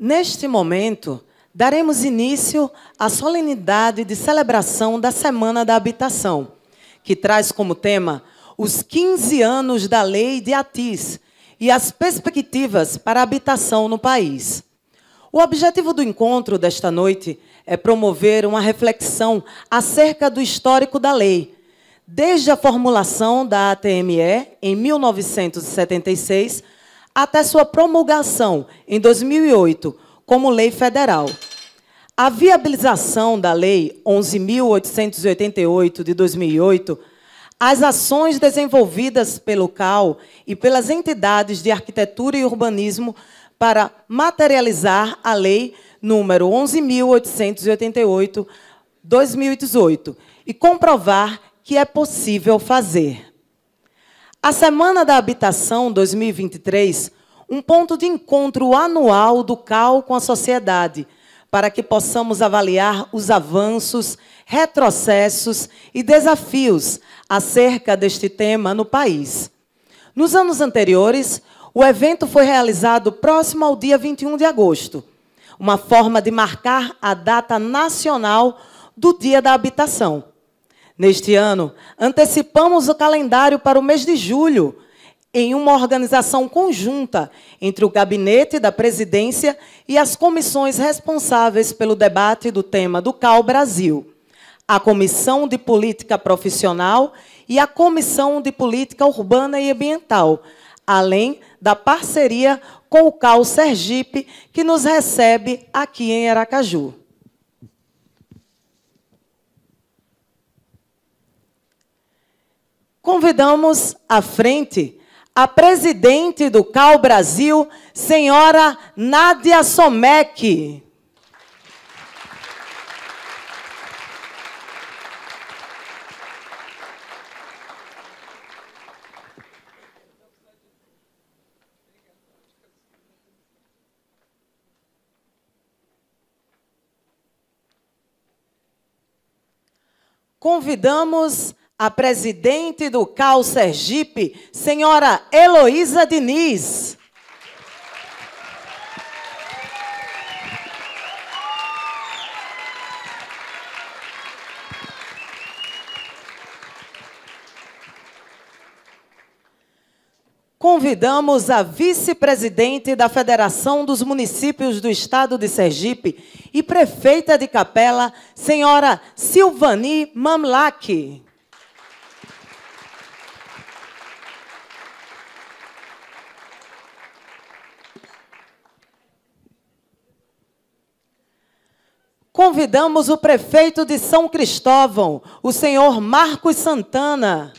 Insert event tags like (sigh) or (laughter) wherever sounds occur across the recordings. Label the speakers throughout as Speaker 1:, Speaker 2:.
Speaker 1: Neste momento, daremos início à solenidade de celebração da Semana da Habitação, que traz como tema os 15 anos da Lei de Atis e as perspectivas para a habitação no país. O objetivo do encontro desta noite é promover uma reflexão acerca do histórico da lei, desde a formulação da ATME em 1976 até sua promulgação em 2008 como lei federal. A viabilização da Lei 11.888 de 2008, as ações desenvolvidas pelo CAL e pelas entidades de arquitetura e urbanismo para materializar a Lei número 11.888, 2018, e comprovar que é possível fazer. A Semana da Habitação 2023 um ponto de encontro anual do CAL com a sociedade, para que possamos avaliar os avanços, retrocessos e desafios acerca deste tema no país. Nos anos anteriores, o evento foi realizado próximo ao dia 21 de agosto, uma forma de marcar a data nacional do Dia da Habitação. Neste ano, antecipamos o calendário para o mês de julho, em uma organização conjunta entre o gabinete da presidência e as comissões responsáveis pelo debate do tema do CAL Brasil, a Comissão de Política Profissional e a Comissão de Política Urbana e Ambiental, além da parceria com o CAL Sergipe, que nos recebe aqui em Aracaju. Convidamos à frente a presidente do Cal Brasil, senhora Nádia Somek. Convidamos a presidente do CAL Sergipe, senhora Heloísa Diniz. Convidamos a vice-presidente da Federação dos Municípios do Estado de Sergipe e prefeita de Capela, senhora Silvani Mamlac. convidamos o prefeito de São Cristóvão, o senhor Marcos Santana.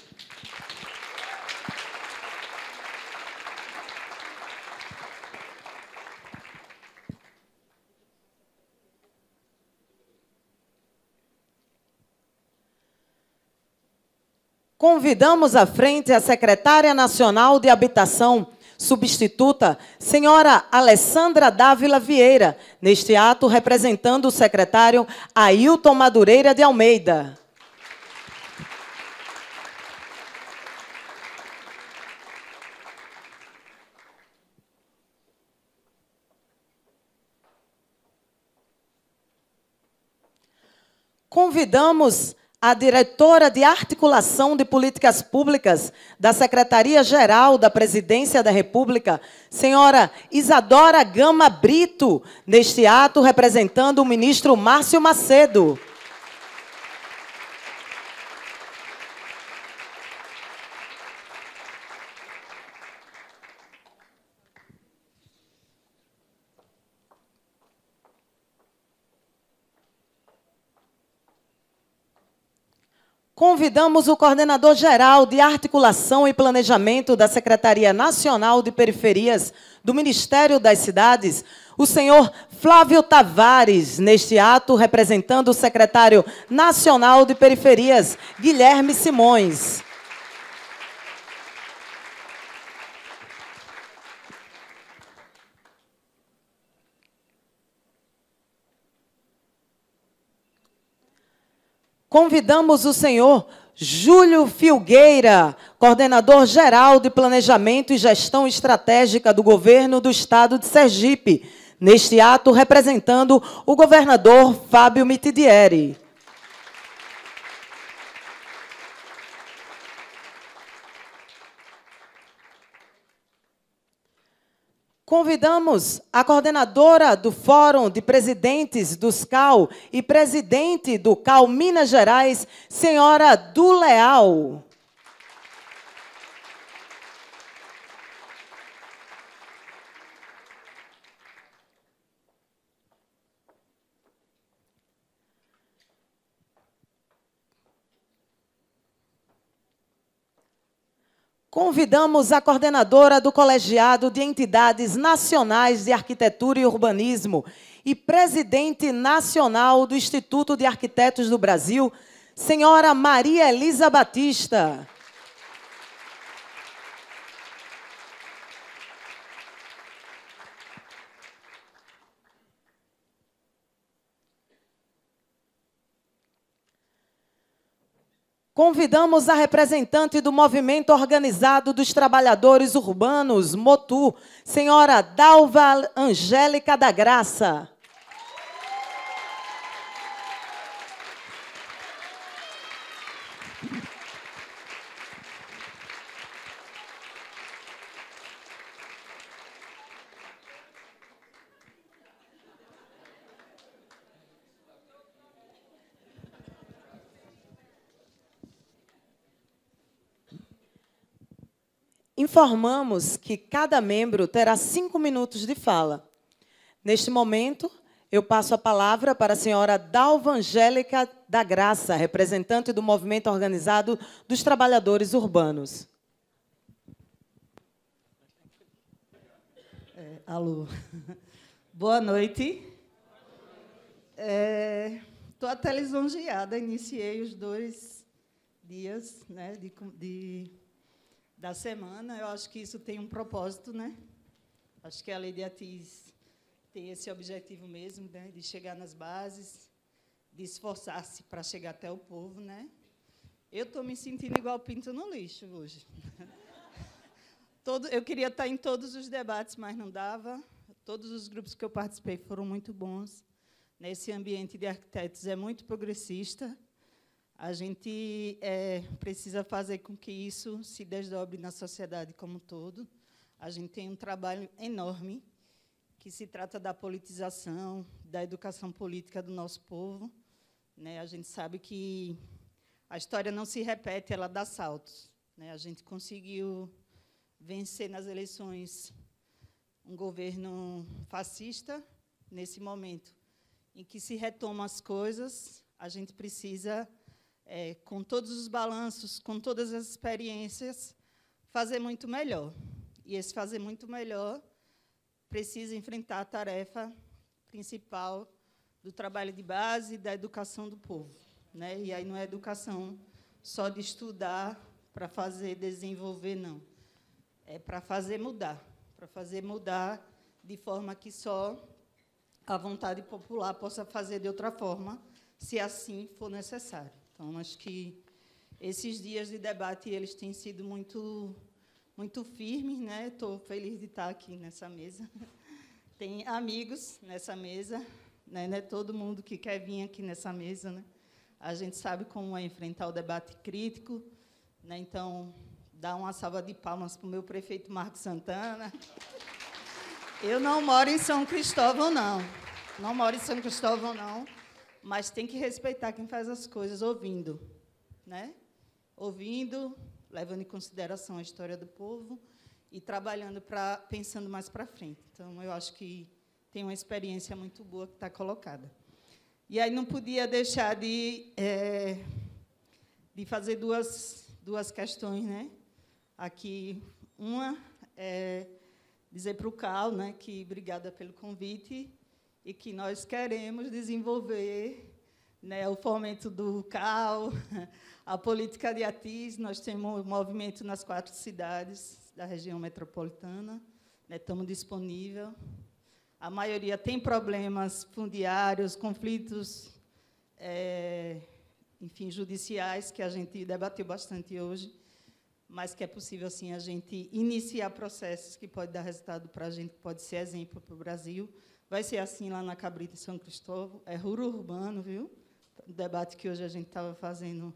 Speaker 1: Convidamos à frente a secretária nacional de Habitação, substituta, senhora Alessandra Dávila Vieira, neste ato representando o secretário Ailton Madureira de Almeida. Convidamos a diretora de articulação de políticas públicas da Secretaria-Geral da Presidência da República, senhora Isadora Gama Brito, neste ato representando o ministro Márcio Macedo. convidamos o coordenador geral de articulação e planejamento da Secretaria Nacional de Periferias do Ministério das Cidades, o senhor Flávio Tavares, neste ato representando o secretário nacional de Periferias, Guilherme Simões. Convidamos o senhor Júlio Filgueira, coordenador geral de Planejamento e Gestão Estratégica do Governo do Estado de Sergipe, neste ato representando o governador Fábio Mitidieri. Convidamos a coordenadora do Fórum de Presidentes dos CAL e presidente do CAL Minas Gerais, senhora Du Leal. Convidamos a coordenadora do Colegiado de Entidades Nacionais de Arquitetura e Urbanismo e presidente nacional do Instituto de Arquitetos do Brasil, senhora Maria Elisa Batista. Convidamos a representante do Movimento Organizado dos Trabalhadores Urbanos, MOTU, senhora Dalva Angélica da Graça. informamos que cada membro terá cinco minutos de fala. Neste momento, eu passo a palavra para a senhora Dalva Angélica da Graça, representante do movimento organizado dos trabalhadores urbanos. É, alô. Boa
Speaker 2: noite. Estou é, até lisonjeada, iniciei os dois dias né, de, de da semana. Eu acho que isso tem um propósito, né? Acho que a Lady Atis tem esse objetivo mesmo, né? de chegar nas bases, de esforçar-se para chegar até o povo, né? Eu estou me sentindo igual pinto no lixo hoje. (laughs) Todo, eu queria estar em todos os debates, mas não dava. Todos os grupos que eu participei foram muito bons. Nesse ambiente de arquitetos é muito progressista. A gente é, precisa fazer com que isso se desdobre na sociedade como um todo. A gente tem um trabalho enorme que se trata da politização, da educação política do nosso povo. Né? A gente sabe que a história não se repete, ela dá saltos. Né? A gente conseguiu vencer nas eleições um governo fascista, nesse momento em que se retoma as coisas, a gente precisa é, com todos os balanços, com todas as experiências, fazer muito melhor. E esse fazer muito melhor precisa enfrentar a tarefa principal do trabalho de base da educação do povo. Né? E aí não é educação só de estudar para fazer desenvolver, não. É para fazer mudar, para fazer mudar de forma que só a vontade popular possa fazer de outra forma, se assim for necessário. Então, acho que esses dias de debate eles têm sido muito muito firmes, né? Estou feliz de estar aqui nessa mesa. (laughs) Tem amigos nessa mesa, né? Não é todo mundo que quer vir aqui nessa mesa, né? A gente sabe como é enfrentar o debate crítico, né? Então, dá uma salva de palmas para o meu prefeito Marco Santana. Eu não moro em São Cristóvão, não. Não moro em São Cristóvão, não. Mas tem que respeitar quem faz as coisas ouvindo, né? Ouvindo, levando em consideração a história do povo e trabalhando para pensando mais para frente. Então, eu acho que tem uma experiência muito boa que está colocada. E aí não podia deixar de, é, de fazer duas, duas questões, né? Aqui, uma é dizer para o Cal, né, que obrigada pelo convite e que nós queremos desenvolver né, o fomento do CAL, (laughs) a política de ATIS. Nós temos um movimento nas quatro cidades da região metropolitana, né, estamos disponíveis. A maioria tem problemas fundiários, conflitos, é, enfim, judiciais, que a gente debateu bastante hoje, mas que é possível, sim, a gente iniciar processos que pode dar resultado para a gente, que pode ser exemplo para o Brasil, Vai ser assim lá na Cabrita em São Cristóvão. É ruro urbano, viu? O debate que hoje a gente estava fazendo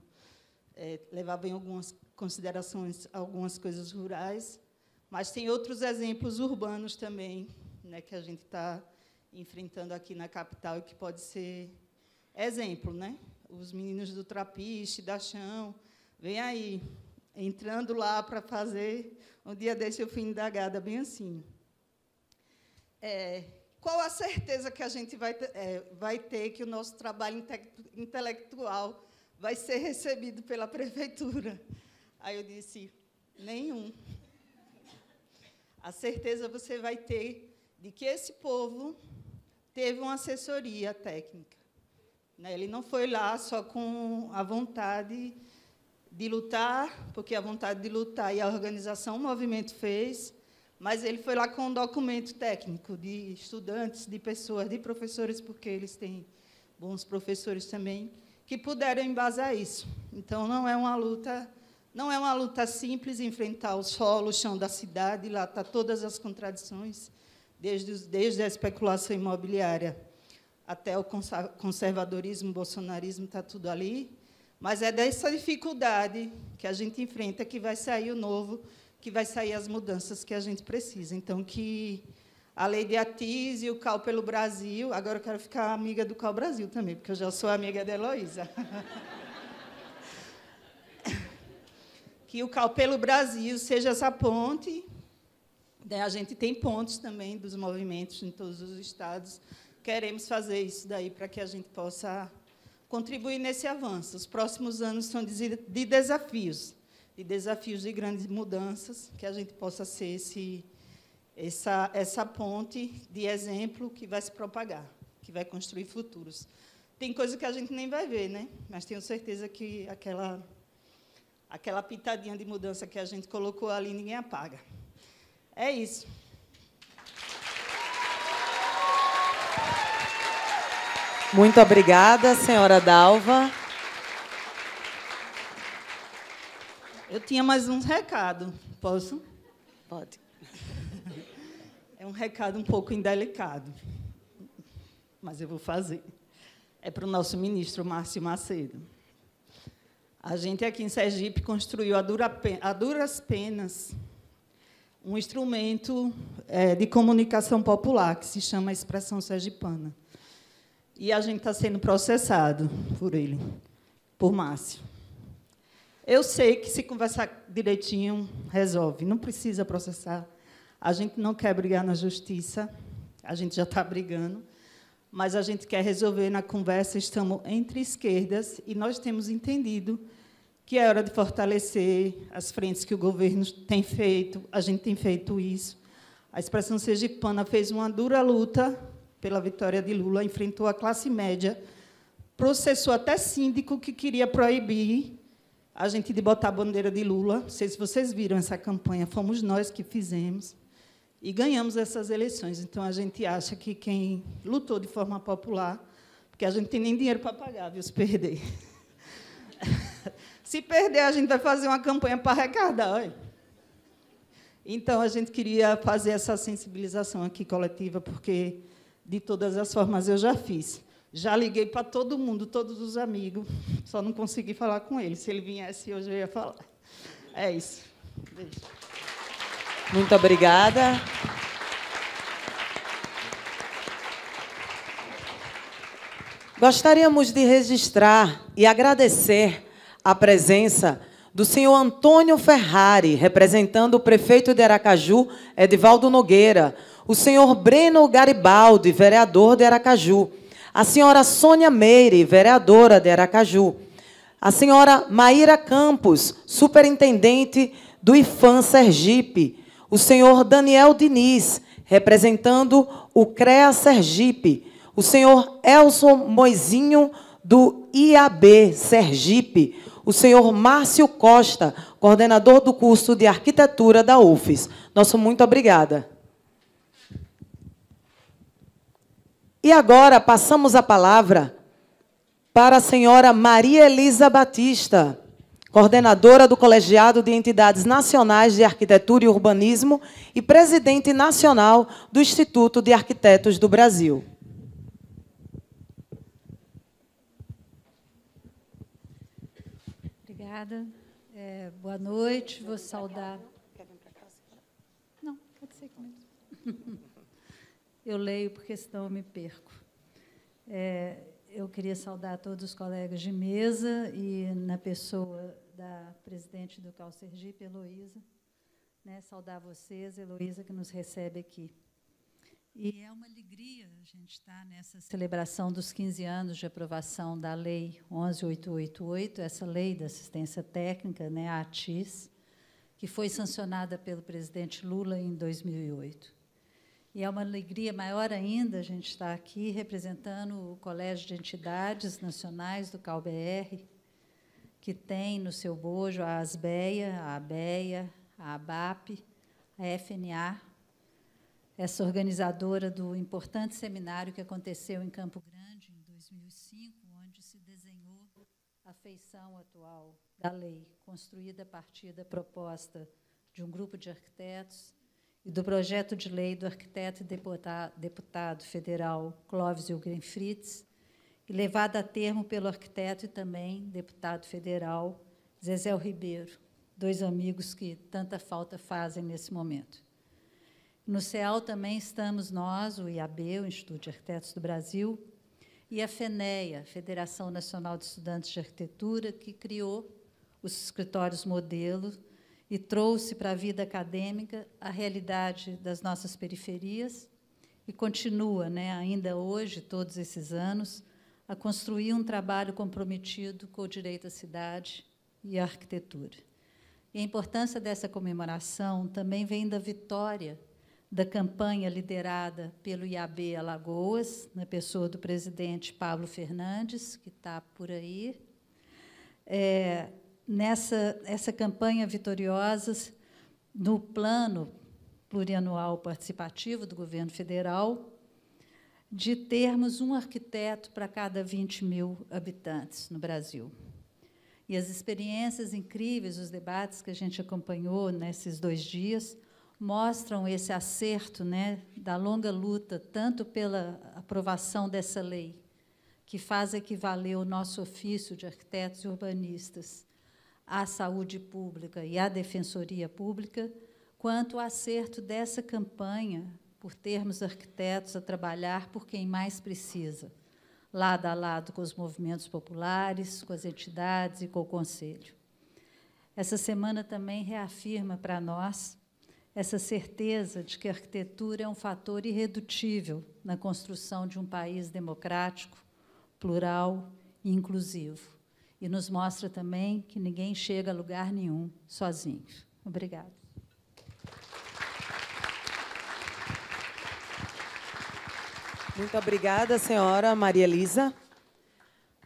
Speaker 2: é, levava em algumas considerações algumas coisas rurais, mas tem outros exemplos urbanos também né, que a gente está enfrentando aqui na capital e que pode ser exemplo. Né? Os meninos do Trapiche, da Chão, vem aí, entrando lá para fazer. Um dia o eu fui indagada, bem assim. É, qual a certeza que a gente vai, é, vai ter que o nosso trabalho intelectual vai ser recebido pela prefeitura? Aí eu disse, nenhum. A certeza você vai ter de que esse povo teve uma assessoria técnica. Né? Ele não foi lá só com a vontade de lutar, porque a vontade de lutar e a organização, o movimento fez, mas ele foi lá com um documento técnico de estudantes, de pessoas, de professores, porque eles têm bons professores também, que puderam embasar isso. Então, não é uma luta, não é uma luta simples enfrentar o solo, o chão da cidade, lá estão tá todas as contradições, desde, desde a especulação imobiliária até o conservadorismo, o bolsonarismo, está tudo ali. Mas é dessa dificuldade que a gente enfrenta que vai sair o novo que vai sair as mudanças que a gente precisa. Então, que a lei de Atis e o Cal pelo Brasil. Agora eu quero ficar amiga do Cal Brasil também, porque eu já sou amiga da Heloísa. (laughs) que o Cal pelo Brasil seja essa ponte. Né? A gente tem pontos também dos movimentos em todos os estados. Queremos fazer isso daí para que a gente possa contribuir nesse avanço. Os próximos anos são de desafios de desafios e grandes mudanças, que a gente possa ser esse, essa, essa ponte de exemplo que vai se propagar, que vai construir futuros. Tem coisa que a gente nem vai ver, né? mas tenho certeza que aquela, aquela pitadinha de mudança que a gente colocou ali, ninguém apaga. É isso.
Speaker 1: Muito obrigada, senhora Dalva.
Speaker 2: Eu tinha mais um recado. Posso? Pode. (laughs) É um recado um pouco indelicado, mas eu vou fazer. É para o nosso ministro Márcio Macedo. A gente aqui em Sergipe construiu a, dura, a duras penas um instrumento é, de comunicação popular que se chama Expressão Sergipana. E a gente está sendo processado por ele, por Márcio. Eu sei que se conversar direitinho, resolve. Não precisa processar. A gente não quer brigar na justiça. A gente já está brigando. Mas a gente quer resolver na conversa. Estamos entre esquerdas e nós temos entendido que é hora de fortalecer as frentes que o governo tem feito. A gente tem feito isso. A expressão sergipana fez uma dura luta pela vitória de Lula, enfrentou a classe média, processou até síndico que queria proibir a gente de botar a bandeira de Lula. Não sei se vocês viram essa campanha, fomos nós que fizemos e ganhamos essas eleições. Então a gente acha que quem lutou de forma popular, porque a gente tem nem dinheiro para pagar, viu, se perder. (laughs) se perder, a gente vai fazer uma campanha para arrecadar. Olha. Então a gente queria fazer essa sensibilização aqui coletiva, porque de todas as formas eu já fiz. Já liguei para todo mundo, todos os amigos, só não consegui falar com ele. Se ele viesse hoje, eu ia falar. É isso. Beijo.
Speaker 1: Muito obrigada. Gostaríamos de registrar e agradecer a presença do senhor Antônio Ferrari, representando o prefeito de Aracaju, Edivaldo Nogueira, o senhor Breno Garibaldi, vereador de Aracaju a senhora Sônia Meire, vereadora de Aracaju, a senhora Maíra Campos, superintendente do IFAM Sergipe, o senhor Daniel Diniz, representando o CREA Sergipe, o senhor Elson Moizinho, do IAB Sergipe, o senhor Márcio Costa, coordenador do curso de arquitetura da UFES. Nosso muito obrigada. E agora passamos a palavra para a senhora Maria Elisa Batista, coordenadora do Colegiado de Entidades Nacionais de Arquitetura e Urbanismo e presidente nacional do Instituto de Arquitetos do Brasil.
Speaker 3: Obrigada. É, boa noite. Vou saudar. Quer vir para casa? Não, pode ser aqui mesmo eu leio, porque senão eu me perco. É, eu queria saudar todos os colegas de mesa e na pessoa da presidente do Cal Sergipe, Heloísa, né, saudar vocês, Heloísa, que nos recebe aqui. E é uma alegria a gente estar tá nessa celebração dos 15 anos de aprovação da Lei 11888, essa lei da assistência técnica, né, a ATIS, que foi sancionada pelo presidente Lula em 2008. E é uma alegria maior ainda a gente estar aqui representando o Colégio de Entidades Nacionais do CalBR, que tem no seu bojo a ASBEA, a ABEA, a ABAP, a FNA, essa organizadora do importante seminário que aconteceu em Campo Grande em 2005, onde se desenhou a feição atual da lei, construída a partir da proposta de um grupo de arquitetos e do projeto de lei do arquiteto e deputado federal Clóvis Ulgren Fritz, e levado a termo pelo arquiteto e também deputado federal Zezel Ribeiro, dois amigos que tanta falta fazem nesse momento. No CEAL também estamos nós, o IAB, o Instituto de Arquitetos do Brasil, e a FENEA, Federação Nacional de Estudantes de Arquitetura, que criou os escritórios modelo e trouxe para a vida acadêmica a realidade das nossas periferias e continua, né, ainda hoje, todos esses anos, a construir um trabalho comprometido com o direito à cidade e à arquitetura. E a importância dessa comemoração também vem da vitória da campanha liderada pelo IAB Alagoas, na pessoa do presidente Pablo Fernandes, que está por aí, é, nessa essa campanha Vitoriosas, no plano plurianual participativo do governo federal, de termos um arquiteto para cada 20 mil habitantes no Brasil. E as experiências incríveis, os debates que a gente acompanhou nesses dois dias, mostram esse acerto né, da longa luta, tanto pela aprovação dessa lei, que faz equivaler o nosso ofício de arquitetos e urbanistas, à saúde pública e à defensoria pública, quanto ao acerto dessa campanha por termos arquitetos a trabalhar por quem mais precisa, lado a lado com os movimentos populares, com as entidades e com o Conselho. Essa semana também reafirma para nós essa certeza de que a arquitetura é um fator irredutível na construção de um país democrático, plural e inclusivo e nos mostra também que ninguém chega a lugar nenhum sozinho. Obrigada. Muito obrigada,
Speaker 1: senhora Maria Elisa.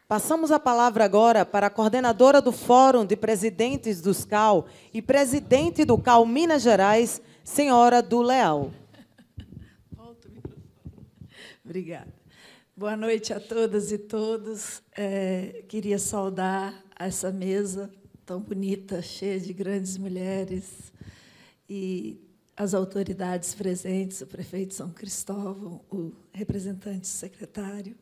Speaker 1: Passamos a palavra agora para a coordenadora do Fórum de Presidentes dos CAL e presidente do CAL Minas Gerais, senhora do Leal.
Speaker 4: Obrigada. Boa noite a todas e todos. É, queria saudar essa mesa tão bonita, cheia de grandes mulheres e as autoridades presentes, o prefeito São Cristóvão, o representante secretário.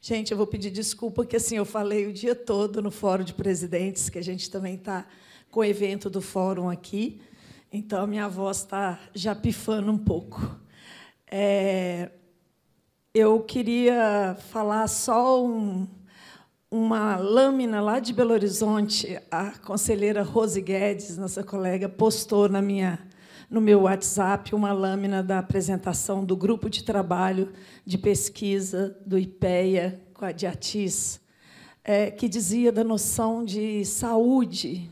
Speaker 4: Gente, eu vou pedir desculpa que assim eu falei o dia todo no Fórum de Presidentes, que a gente também está com o evento do Fórum aqui, então a minha voz está já pifando um pouco. É, eu queria falar só um, uma lâmina lá de Belo Horizonte. A conselheira Rose Guedes, nossa colega, postou na minha, no meu WhatsApp uma lâmina da apresentação do grupo de trabalho de pesquisa do IPEA com a Diatis, é, que dizia da noção de saúde,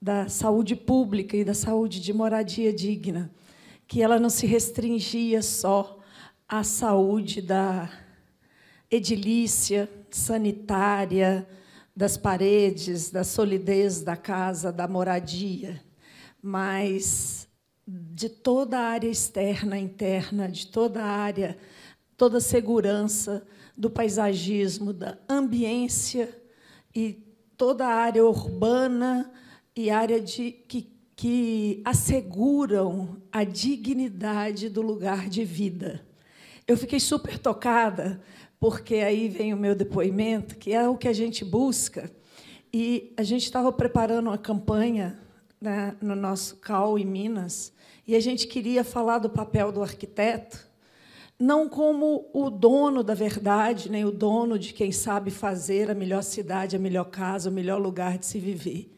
Speaker 4: da saúde pública e da saúde de moradia digna, que ela não se restringia só a saúde da edilícia sanitária, das paredes, da solidez da casa, da moradia, mas de toda a área externa, interna, de toda a área, toda a segurança do paisagismo, da ambiência e toda a área urbana e área de que, que asseguram a dignidade do lugar de vida eu fiquei super tocada, porque aí vem o meu depoimento, que é o que a gente busca. E a gente estava preparando uma campanha né, no nosso CAU em Minas, e a gente queria falar do papel do arquiteto, não como o dono da verdade, nem o dono de quem sabe fazer a melhor cidade, a melhor casa, o melhor lugar de se viver.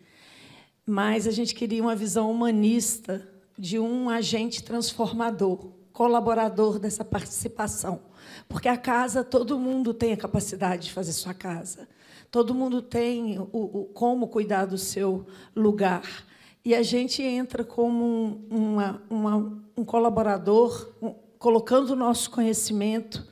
Speaker 4: Mas a gente queria uma visão humanista de um agente transformador colaborador dessa participação. Porque a casa, todo mundo tem a capacidade de fazer sua casa. Todo mundo tem o, o como cuidar do seu lugar. E a gente entra como uma, uma, um colaborador, um, colocando o nosso conhecimento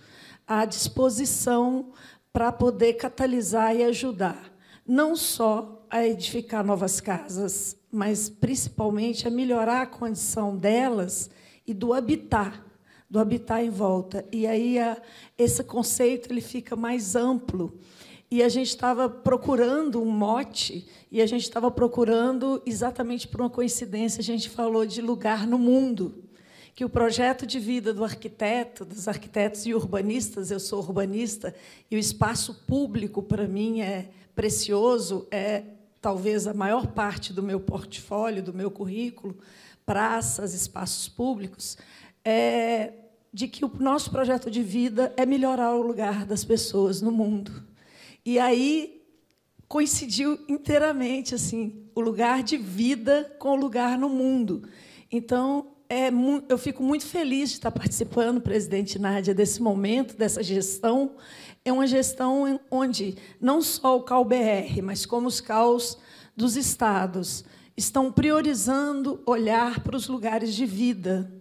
Speaker 4: à disposição para poder catalisar e ajudar, não só a edificar novas casas, mas principalmente a melhorar a condição delas e do habitar, do habitar em volta. E aí a, esse conceito ele fica mais amplo. E a gente estava procurando um mote, e a gente estava procurando, exatamente por uma coincidência, a gente falou de lugar no mundo. Que o projeto de vida do arquiteto, dos arquitetos e urbanistas, eu sou urbanista, e o espaço público, para mim, é precioso, é talvez a maior parte do meu portfólio, do meu currículo praças, espaços públicos, é, de que o nosso projeto de vida é melhorar o lugar das pessoas no mundo. E aí coincidiu inteiramente assim o lugar de vida com o lugar no mundo. Então, é, eu fico muito feliz de estar participando, presidente Nádia, desse momento, dessa gestão. É uma gestão onde não só o CAU-BR, mas como os CAUs dos estados, estão priorizando olhar para os lugares de vida.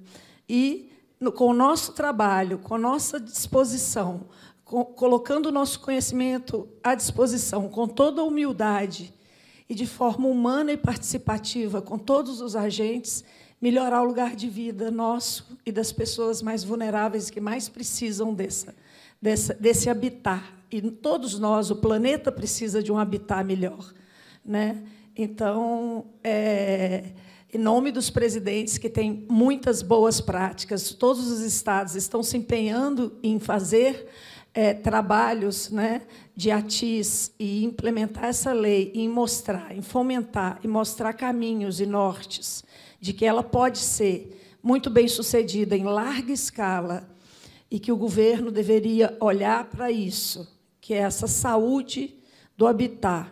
Speaker 4: E, no, com o nosso trabalho, com a nossa disposição, colocando o nosso conhecimento à disposição, com toda a humildade e de forma humana e participativa, com todos os agentes, melhorar o lugar de vida nosso e das pessoas mais vulneráveis que mais precisam dessa, dessa, desse habitar. E todos nós, o planeta precisa de um habitat melhor. Né? Então, é, em nome dos presidentes, que têm muitas boas práticas, todos os estados estão se empenhando em fazer é, trabalhos né, de ATIS e implementar essa lei, em mostrar, em fomentar, e mostrar caminhos e nortes de que ela pode ser muito bem sucedida em larga escala e que o governo deveria olhar para isso, que é essa saúde do habitat,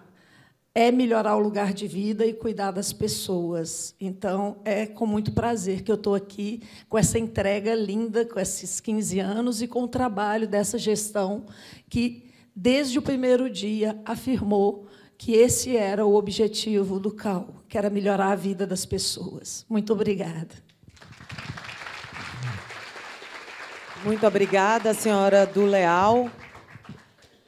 Speaker 4: é melhorar o lugar de vida e cuidar das pessoas. Então, é com muito prazer que eu estou aqui com essa entrega linda, com esses 15 anos e com o trabalho dessa gestão que, desde o primeiro dia, afirmou que esse era o objetivo do CAL, que era melhorar a vida das pessoas. Muito obrigada.
Speaker 1: Muito obrigada, senhora do Leal.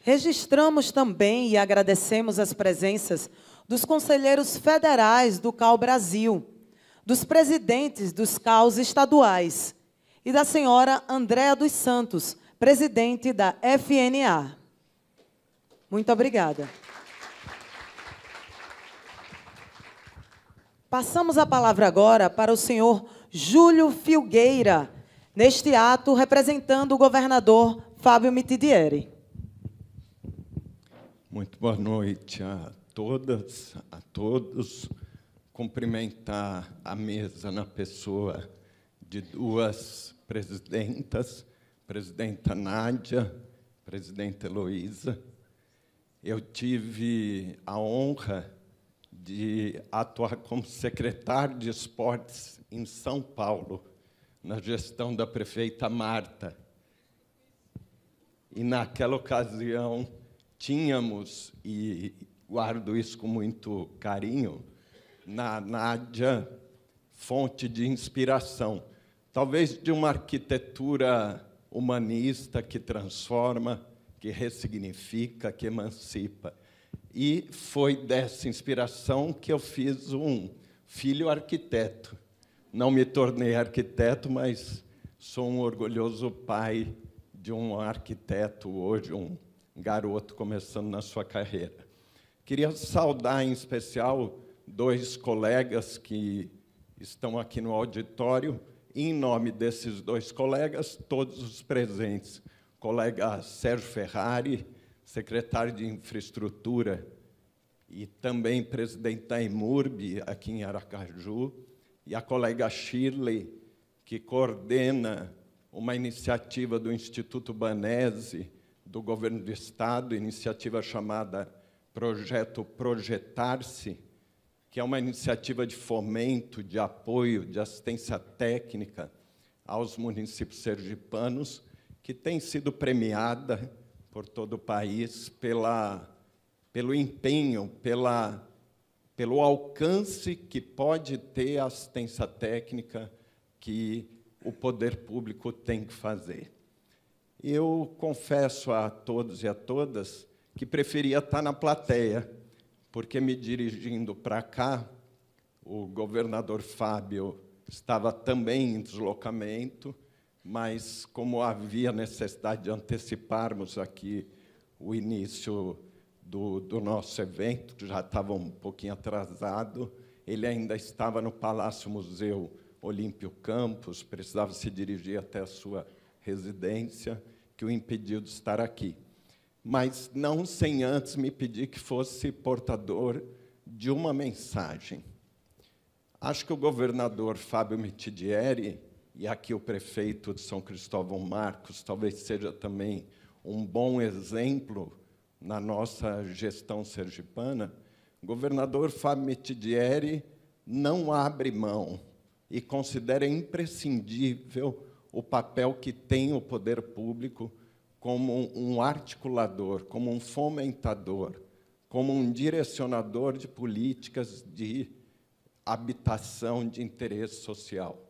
Speaker 1: Registramos também e agradecemos as presenças dos conselheiros federais do CAU Brasil, dos presidentes dos CAUs estaduais e da senhora Andréa dos Santos, presidente da FNA. Muito obrigada. Passamos a palavra agora para o senhor Júlio Filgueira, neste ato representando o governador Fábio Mitidieri.
Speaker 5: Muito boa noite a todas, a todos. Cumprimentar a mesa na pessoa de duas presidentas, presidenta Nádia, presidenta Heloísa. Eu tive a honra de atuar como secretário de esportes em São Paulo, na gestão da prefeita Marta. E, naquela ocasião, tínhamos, e guardo isso com muito carinho, na Nádia, fonte de inspiração, talvez de uma arquitetura humanista que transforma, que ressignifica, que emancipa. E foi dessa inspiração que eu fiz um filho arquiteto. Não me tornei arquiteto, mas sou um orgulhoso pai de um arquiteto hoje, um garoto começando na sua carreira. Queria saudar em especial dois colegas que estão aqui no auditório, em nome desses dois colegas, todos os presentes. O colega Sérgio Ferrari, secretário de Infraestrutura e também presidente da IMURB aqui em Aracaju, e a colega Shirley, que coordena uma iniciativa do Instituto Banese do governo do estado, iniciativa chamada Projeto Projetar-se, que é uma iniciativa de fomento, de apoio, de assistência técnica aos municípios sergipanos, que tem sido premiada por todo o país pela, pelo empenho, pela, pelo alcance que pode ter a assistência técnica que o poder público tem que fazer. Eu confesso a todos e a todas que preferia estar tá na plateia, porque me dirigindo para cá, o governador Fábio estava também em deslocamento, mas como havia necessidade de anteciparmos aqui o início do, do nosso evento, que já estava um pouquinho atrasado, ele ainda estava no Palácio Museu Olímpio Campos, precisava se dirigir até a sua residência, que o impediu de estar aqui. Mas não sem antes me pedir que fosse portador de uma mensagem. Acho que o governador Fábio Mitidieri, e aqui o prefeito de São Cristóvão Marcos, talvez seja também um bom exemplo na nossa gestão sergipana, o governador Fábio Mitidieri não abre mão e considera imprescindível o papel que tem o poder público como um articulador, como um fomentador, como um direcionador de políticas de habitação de interesse social.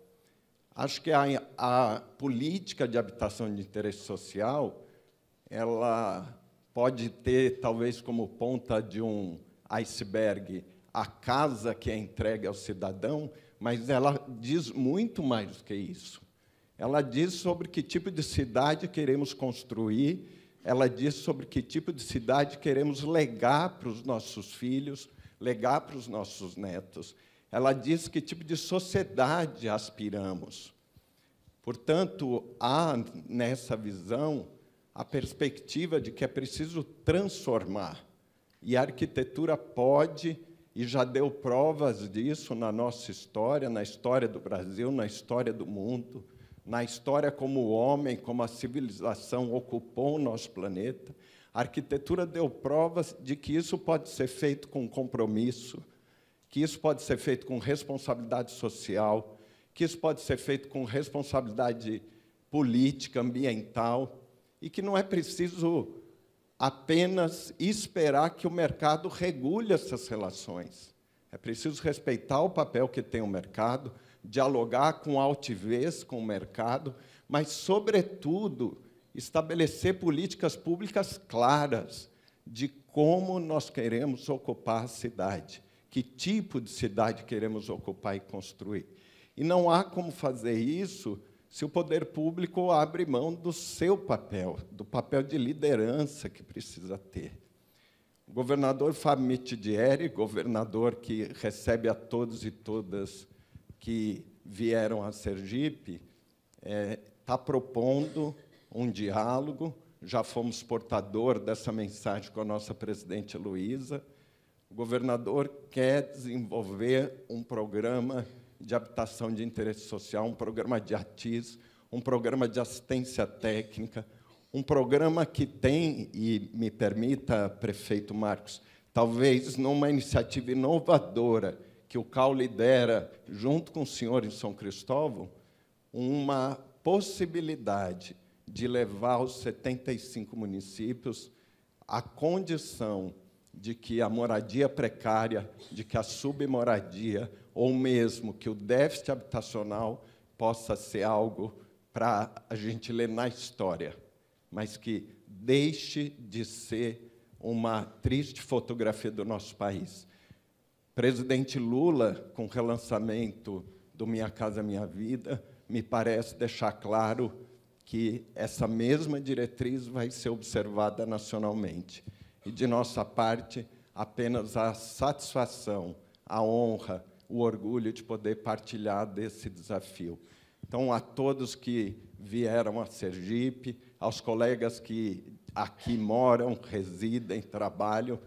Speaker 5: Acho que a, a política de habitação de interesse social ela pode ter, talvez, como ponta de um iceberg a casa que é entregue ao cidadão, mas ela diz muito mais do que isso. Ela diz sobre que tipo de cidade queremos construir, ela diz sobre que tipo de cidade queremos legar para os nossos filhos, legar para os nossos netos. Ela diz que tipo de sociedade aspiramos. Portanto, há nessa visão a perspectiva de que é preciso transformar. E a arquitetura pode, e já deu provas disso na nossa história, na história do Brasil, na história do mundo na história como o homem, como a civilização ocupou o nosso planeta, a arquitetura deu provas de que isso pode ser feito com compromisso, que isso pode ser feito com responsabilidade social, que isso pode ser feito com responsabilidade política, ambiental, e que não é preciso apenas esperar que o mercado regule essas relações. É preciso respeitar o papel que tem o mercado, dialogar com altivez, com o mercado, mas, sobretudo, estabelecer políticas públicas claras de como nós queremos ocupar a cidade, que tipo de cidade queremos ocupar e construir. E não há como fazer isso se o poder público abre mão do seu papel, do papel de liderança que precisa ter. O governador Famiti Mitidieri, governador que recebe a todos e todas que vieram a Sergipe está é, tá propondo um diálogo. Já fomos portador dessa mensagem com a nossa presidente Luísa. O governador quer desenvolver um programa de habitação de interesse social, um programa de ATIS, um programa de assistência técnica, um programa que tem, e me permita, prefeito Marcos, talvez numa iniciativa inovadora que o CAU lidera, junto com o senhor em São Cristóvão, uma possibilidade de levar os 75 municípios à condição de que a moradia precária, de que a submoradia, ou mesmo que o déficit habitacional possa ser algo para a gente ler na história, mas que deixe de ser uma triste fotografia do nosso país presidente Lula, com o relançamento do Minha Casa Minha Vida, me parece deixar claro que essa mesma diretriz vai ser observada nacionalmente. E, de nossa parte, apenas a satisfação, a honra, o orgulho de poder partilhar desse desafio. Então, a todos que vieram a Sergipe, aos colegas que aqui moram, residem, trabalham,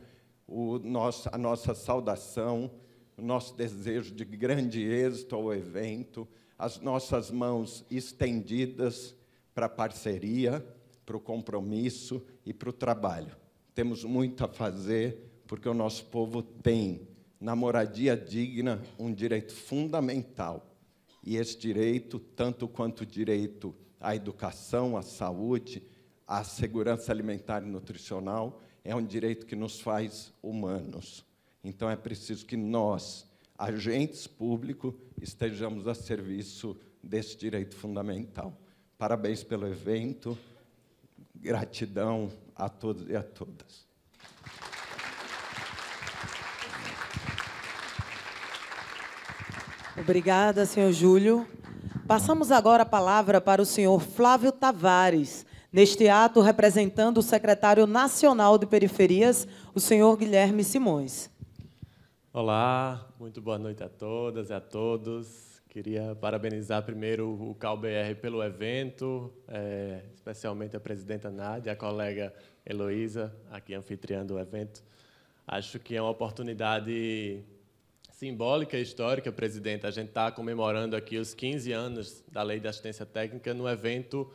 Speaker 5: o nosso, a nossa saudação, o nosso desejo de grande êxito ao evento, as nossas mãos estendidas para a parceria, para o compromisso e para o trabalho. Temos muito a fazer, porque o nosso povo tem, na moradia digna, um direito fundamental. E esse direito, tanto quanto o direito à educação, à saúde, à segurança alimentar e nutricional, é um direito que nos faz humanos. Então é preciso que nós, agentes públicos, estejamos a serviço desse direito fundamental. Parabéns pelo evento, gratidão a todos e a todas.
Speaker 1: Obrigada, senhor Júlio. Passamos agora a palavra para o senhor Flávio Tavares, Neste ato, representando o secretário nacional de periferias, o senhor Guilherme Simões.
Speaker 6: Olá, muito boa noite a todas e a todos. Queria parabenizar primeiro o CalBR pelo evento, é, especialmente a presidenta Nádia, a colega Heloísa, aqui anfitriã do evento. Acho que é uma oportunidade simbólica e histórica, presidente. A gente está comemorando aqui os 15 anos da Lei da Assistência Técnica no evento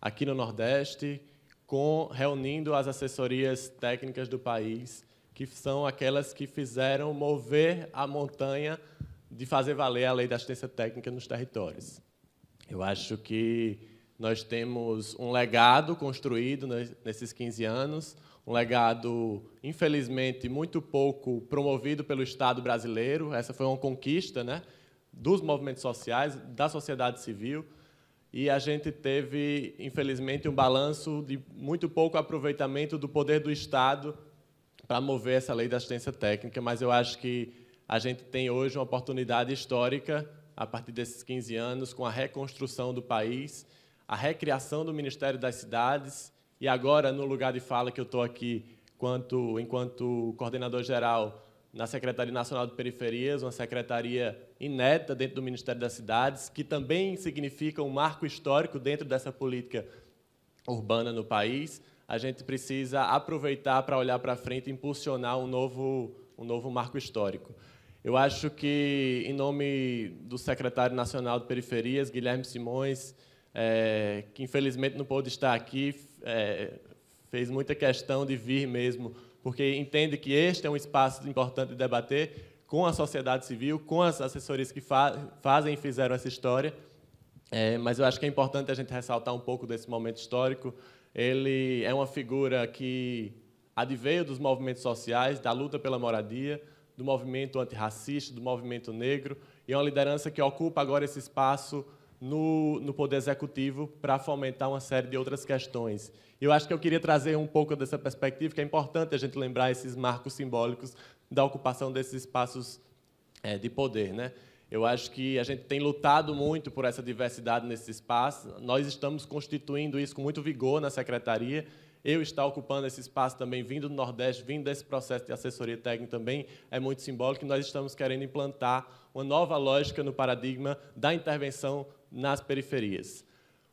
Speaker 6: aqui no Nordeste, com, reunindo as assessorias técnicas do país, que são aquelas que fizeram mover a montanha de fazer valer a lei da assistência técnica nos territórios. Eu acho que nós temos um legado construído nesses 15 anos, um legado, infelizmente, muito pouco promovido pelo Estado brasileiro. Essa foi uma conquista né, dos movimentos sociais, da sociedade civil, e a gente teve, infelizmente, um balanço de muito pouco aproveitamento do poder do Estado para mover essa lei da assistência técnica, mas eu acho que a gente tem hoje uma oportunidade histórica, a partir desses 15 anos, com a reconstrução do país, a recriação do Ministério das Cidades, e agora, no lugar de fala que eu estou aqui, quanto, enquanto coordenador-geral na Secretaria Nacional de Periferias, uma secretaria inédita dentro do Ministério das Cidades, que também significa um marco histórico dentro dessa política urbana no país. A gente precisa aproveitar para olhar para frente e impulsionar um novo, um novo marco histórico. Eu acho que, em nome do secretário nacional de Periferias, Guilherme Simões, é, que infelizmente não pôde estar aqui, é, fez muita questão de vir mesmo porque entende que este é um espaço importante de debater com a sociedade civil, com as assessorias que fa fazem e fizeram essa história. É, mas eu acho que é importante a gente ressaltar um pouco desse momento histórico. Ele é uma figura que adveio dos movimentos sociais, da luta pela moradia, do movimento antirracista, do movimento negro, e é uma liderança que ocupa agora esse espaço no, no Poder Executivo para fomentar uma série de outras questões. Eu acho que eu queria trazer um pouco dessa perspectiva, que é importante a gente lembrar esses marcos simbólicos da ocupação desses espaços é, de poder. Né? Eu acho que a gente tem lutado muito por essa diversidade nesse espaço. Nós estamos constituindo isso com muito vigor na secretaria. Eu estar ocupando esse espaço também, vindo do Nordeste, vindo desse processo de assessoria técnica também, é muito simbólico. Nós estamos querendo implantar uma nova lógica no paradigma da intervenção nas periferias.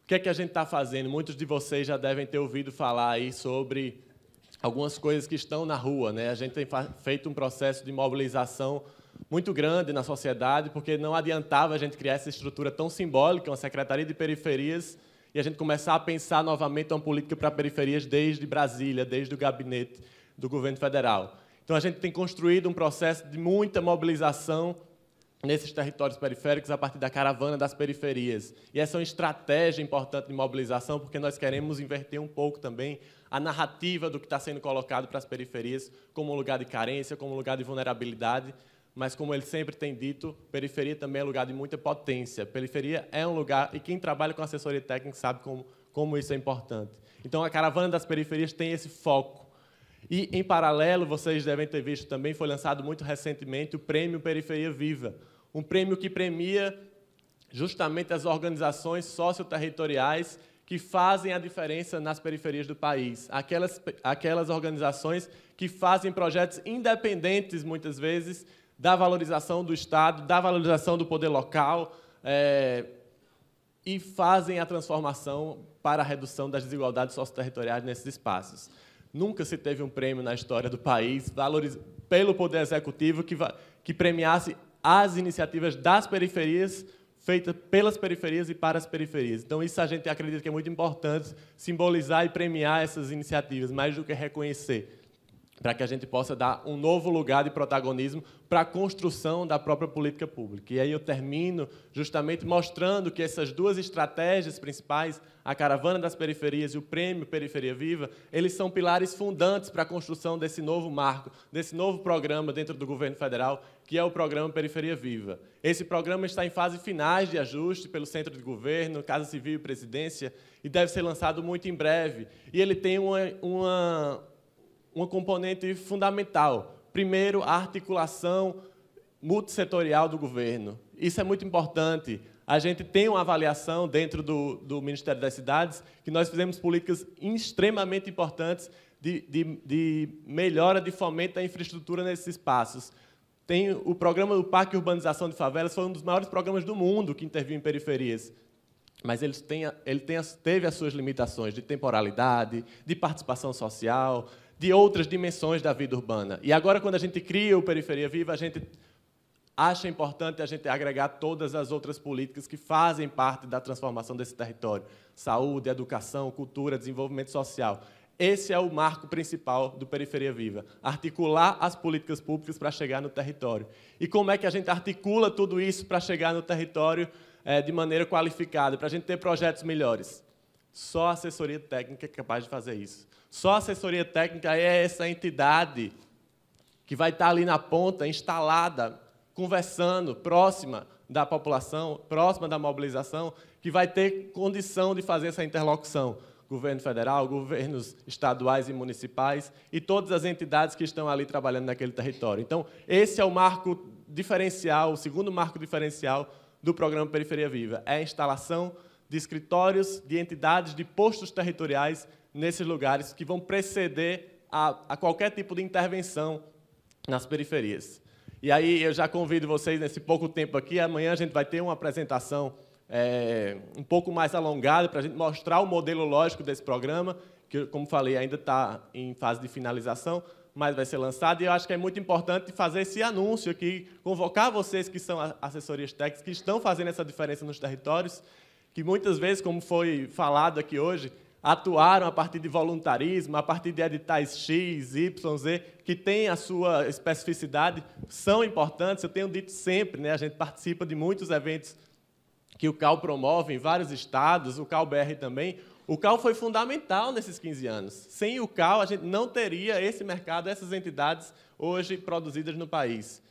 Speaker 6: O que é que a gente está fazendo? Muitos de vocês já devem ter ouvido falar aí sobre algumas coisas que estão na rua. Né? A gente tem feito um processo de mobilização muito grande na sociedade, porque não adiantava a gente criar essa estrutura tão simbólica, uma secretaria de periferias, e a gente começar a pensar novamente uma política para periferias desde Brasília, desde o gabinete do governo federal. Então, a gente tem construído um processo de muita mobilização nesses territórios periféricos a partir da caravana das periferias. E essa é uma estratégia importante de mobilização, porque nós queremos inverter um pouco também a narrativa do que está sendo colocado para as periferias como um lugar de carência, como um lugar de vulnerabilidade, mas como ele sempre tem dito, periferia também é lugar de muita potência. Periferia é um lugar, e quem trabalha com assessoria técnica sabe como, como isso é importante. Então, a caravana das periferias tem esse foco. E, em paralelo, vocês devem ter visto também, foi lançado muito recentemente o Prêmio Periferia Viva, um prêmio que premia justamente as organizações socioterritoriais que fazem a diferença nas periferias do país, aquelas, aquelas organizações que fazem projetos independentes, muitas vezes, da valorização do Estado, da valorização do poder local, é, e fazem a transformação para a redução das desigualdades socioterritoriais nesses espaços. Nunca se teve um prêmio na história do país valoriz... pelo Poder Executivo que, que premiasse as iniciativas das periferias, feitas pelas periferias e para as periferias. Então, isso a gente acredita que é muito importante simbolizar e premiar essas iniciativas, mais do que reconhecer para que a gente possa dar um novo lugar de protagonismo para a construção da própria política pública. E aí eu termino justamente mostrando que essas duas estratégias principais, a caravana das periferias e o prêmio Periferia Viva, eles são pilares fundantes para a construção desse novo marco, desse novo programa dentro do governo federal, que é o programa Periferia Viva. Esse programa está em fase finais de ajuste pelo Centro de Governo, Casa Civil e Presidência, e deve ser lançado muito em breve. E ele tem uma, uma uma componente fundamental. Primeiro, a articulação multissetorial do governo. Isso é muito importante. A gente tem uma avaliação dentro do, do Ministério das Cidades que nós fizemos políticas extremamente importantes de, de, de melhora, de fomento da infraestrutura nesses espaços. Tem o programa do Parque Urbanização de Favelas, foi um dos maiores programas do mundo que interviu em periferias mas ele, tem, ele tem, teve as suas limitações de temporalidade, de participação social, de outras dimensões da vida urbana. E agora, quando a gente cria o Periferia Viva, a gente acha importante a gente agregar todas as outras políticas que fazem parte da transformação desse território: saúde, educação, cultura, desenvolvimento social. Esse é o marco principal do Periferia Viva: articular as políticas públicas para chegar no território. E como é que a gente articula tudo isso para chegar no território é, de maneira qualificada, para a gente ter projetos melhores? Só a assessoria técnica é capaz de fazer isso. Só a assessoria técnica é essa entidade que vai estar ali na ponta, instalada, conversando, próxima da população, próxima da mobilização, que vai ter condição de fazer essa interlocução. Governo federal, governos estaduais e municipais e todas as entidades que estão ali trabalhando naquele território. Então, esse é o marco diferencial, o segundo marco diferencial do programa Periferia Viva, é a instalação de escritórios de entidades de postos territoriais nesses lugares que vão preceder a, a qualquer tipo de intervenção nas periferias. E aí eu já convido vocês nesse pouco tempo aqui. Amanhã a gente vai ter uma apresentação é, um pouco mais alongada para a gente mostrar o modelo lógico desse programa, que, como falei, ainda está em fase de finalização, mas vai ser lançado. E eu acho que é muito importante fazer esse anúncio aqui, convocar vocês que são assessorias técnicas, que estão fazendo essa diferença nos territórios, que muitas vezes, como foi falado aqui hoje, atuaram a partir de voluntarismo, a partir de editais X, Y, Z, que têm a sua especificidade, são importantes. Eu tenho dito sempre, né, a gente participa de muitos eventos que o CAL promove em vários estados, o CAL-BR também. O CAL foi fundamental nesses 15 anos. Sem o CAL, a gente não teria esse mercado, essas entidades hoje produzidas no país.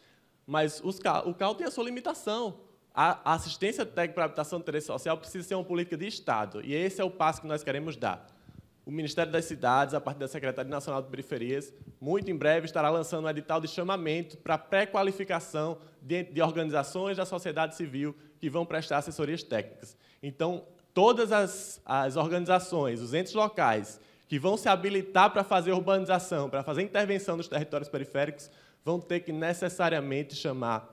Speaker 6: Mas os, o CAL tem a sua limitação a assistência técnica para a habitação de interesse social precisa ser uma política de Estado, e esse é o passo que nós queremos dar. O Ministério das Cidades, a partir da Secretaria Nacional de Periferias, muito em breve estará lançando um edital de chamamento para pré-qualificação de, de organizações da sociedade civil que vão prestar assessorias técnicas. Então, todas as, as organizações, os entes locais que vão se habilitar para fazer urbanização, para fazer intervenção nos territórios periféricos, vão ter que necessariamente chamar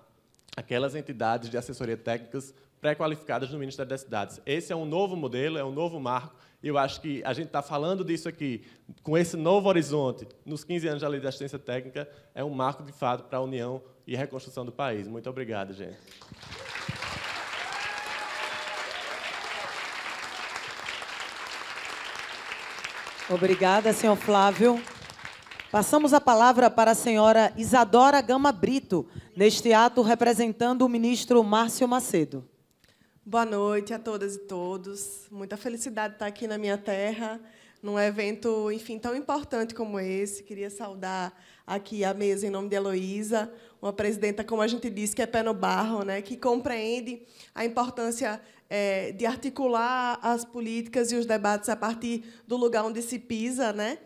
Speaker 6: aquelas entidades de assessoria técnicas pré-qualificadas no Ministério das Cidades. Esse é um novo modelo, é um novo marco, e eu acho que a gente está falando disso aqui, com esse novo horizonte, nos 15 anos da Lei de Assistência Técnica, é um marco, de fato, para a União e reconstrução do país. Muito obrigado, gente.
Speaker 1: Obrigada, senhor Flávio. Passamos a palavra para a senhora Isadora Gama Brito, neste ato representando o ministro Márcio Macedo.
Speaker 7: Boa noite a todas e todos. Muita felicidade estar aqui na minha terra, num evento, enfim, tão importante como esse. Queria saudar aqui a mesa em nome de Heloísa, uma presidenta, como a gente disse, que é pé no barro, né, que compreende a importância é, de articular as políticas e os debates a partir do lugar onde se pisa, né?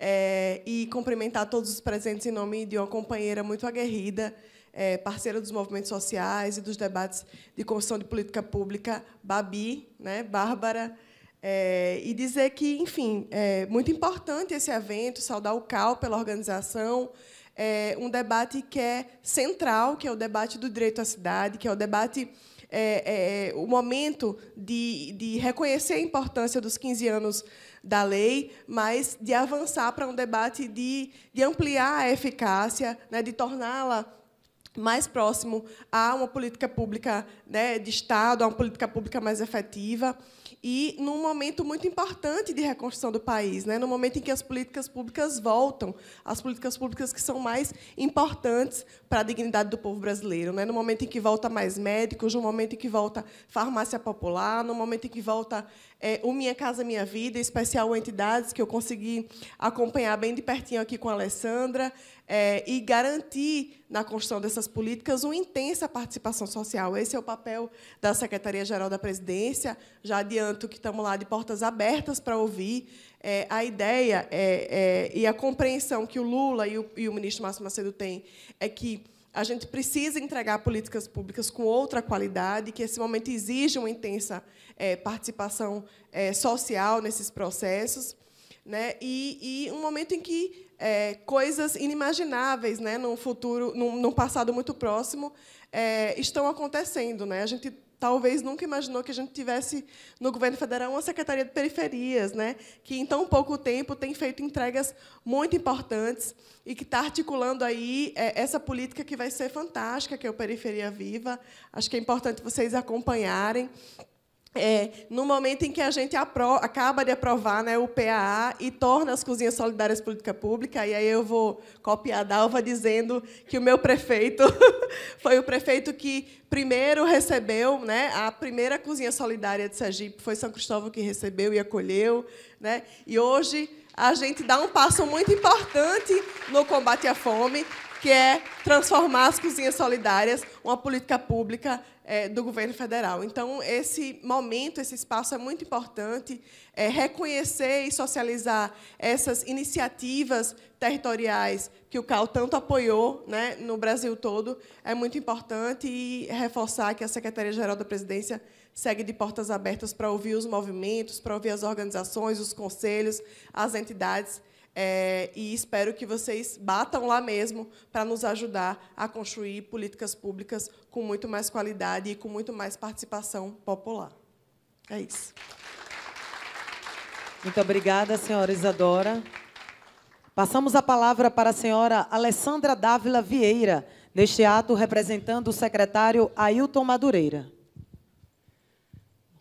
Speaker 7: é, e cumprimentar todos os presentes em nome de uma companheira muito aguerrida, é, parceira dos movimentos sociais e dos debates de construção de política pública, Babi, né, Bárbara, é, e dizer que, enfim, é muito importante esse evento, saudar o CAL pela organização, é um debate que é central, que é o debate do direito à cidade, que é o debate é, é, é o momento de, de, reconhecer a importância dos 15 anos da lei, mas de avançar para um debate de, de ampliar a eficácia, né, de torná-la mais próximo a uma política pública né, de Estado, a uma política pública mais efetiva, e num momento muito importante de reconstrução do país, né, no momento em que as políticas públicas voltam, as políticas públicas que são mais importantes para a dignidade do povo brasileiro, né, no momento em que volta mais médicos, no momento em que volta farmácia popular, no momento em que volta é, o Minha Casa Minha Vida, em especial entidades que eu consegui acompanhar bem de pertinho aqui com a Alessandra, é, e garantir na construção dessas políticas uma intensa participação social. Esse é o papel da Secretaria-Geral da Presidência. Já adianto que estamos lá de portas abertas para ouvir. É, a ideia é, é, e a compreensão que o Lula e o, e o ministro Márcio Macedo têm é que a gente precisa entregar políticas públicas com outra qualidade, que esse momento exige uma intensa é, participação é, social nesses processos, né? E, e um momento em que é, coisas inimagináveis, né, num futuro, num, passado muito próximo, é, estão acontecendo, né? A gente talvez nunca imaginou que a gente tivesse no governo federal uma secretaria de periferias, né? Que em tão pouco tempo tem feito entregas muito importantes e que está articulando aí é, essa política que vai ser fantástica, que é o Periferia Viva. Acho que é importante vocês acompanharem. É, no momento em que a gente apro acaba de aprovar né, o PAA e torna as cozinhas solidárias política pública, e aí eu vou copiar a Dalva dizendo que o meu prefeito (laughs) foi o prefeito que primeiro recebeu, né, a primeira cozinha solidária de Sergipe foi São Cristóvão que recebeu e acolheu, né, e hoje a gente dá um passo muito importante no combate à fome, que é transformar as cozinhas solidárias uma política pública é, do governo federal. Então, esse momento, esse espaço é muito importante é, reconhecer e socializar essas iniciativas territoriais que o CAL tanto apoiou né, no Brasil todo é muito importante e reforçar que a Secretaria-Geral da Presidência segue de portas abertas para ouvir os movimentos, para ouvir as organizações, os conselhos, as entidades é, e espero que vocês batam lá mesmo para nos ajudar a construir políticas públicas com muito mais qualidade e com muito mais participação popular.
Speaker 1: É isso. Muito obrigada, senhora Isadora. Passamos a palavra para a senhora Alessandra Dávila Vieira, neste ato representando o secretário Ailton Madureira.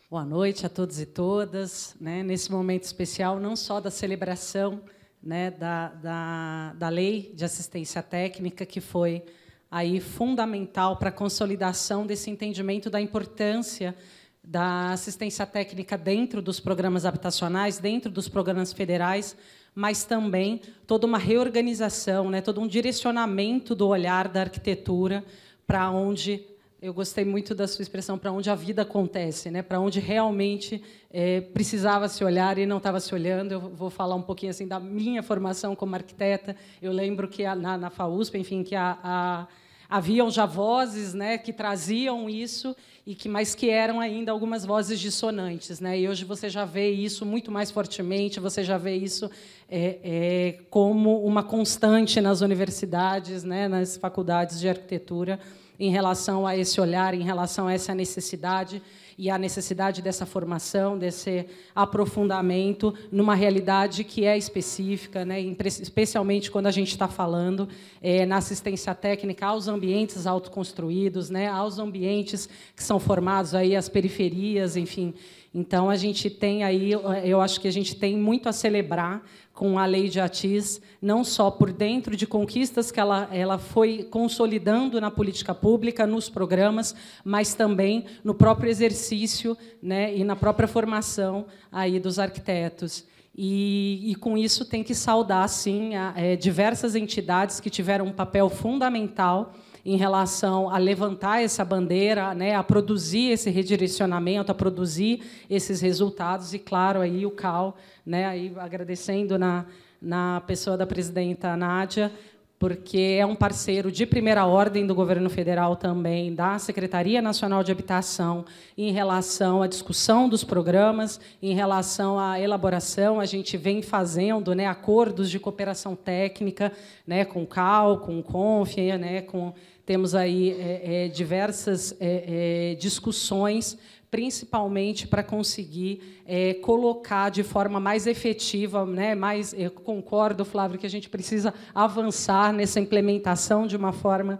Speaker 8: Boa noite a todos e todas. Né? Nesse momento especial, não só da celebração né, da, da, da lei de assistência técnica, que foi aí fundamental para a consolidação desse entendimento da importância da assistência técnica dentro dos programas habitacionais, dentro dos programas federais, mas também toda uma reorganização, né, todo um direcionamento do olhar da arquitetura para onde eu gostei muito da sua expressão para onde a vida acontece, né? Para onde realmente é, precisava se olhar e não estava se olhando. Eu vou falar um pouquinho assim da minha formação como arquiteta. Eu lembro que a, na, na FAUSP, enfim, que a, a, haviam já vozes, né, que traziam isso e que mas que eram ainda algumas vozes dissonantes, né? E hoje você já vê isso muito mais fortemente. Você já vê isso é, é, como uma constante nas universidades, né? Nas faculdades de arquitetura em relação a esse olhar, em relação a essa necessidade e a necessidade dessa formação, desse aprofundamento numa realidade que é específica, né? especialmente quando a gente está falando é, na assistência técnica aos ambientes autoconstruídos, né? aos ambientes que são formados aí, as periferias, enfim. Então a gente tem aí, eu acho que a gente tem muito a celebrar com a lei de Atis, não só por dentro de conquistas que ela, ela foi consolidando na política pública, nos programas, mas também no próprio exercício né, e na própria formação aí dos arquitetos. E, e, com isso tem que saudar sim a, é, diversas entidades que tiveram um papel fundamental em relação a levantar essa bandeira, né, a produzir esse redirecionamento, a produzir esses resultados. E, claro, aí o CAL, né, aí agradecendo na, na pessoa da presidenta Nádia, porque é um parceiro de primeira ordem do governo federal também, da Secretaria Nacional de Habitação, em relação à discussão dos programas, em relação à elaboração. A gente vem fazendo né, acordos de cooperação técnica né, com o CAL, com o CONF, né, com temos aí é, é, diversas é, é discussões, principalmente para conseguir é, colocar de forma mais efetiva, né, mais, eu é, concordo, Flávio, que a gente precisa avançar nessa implementação de uma forma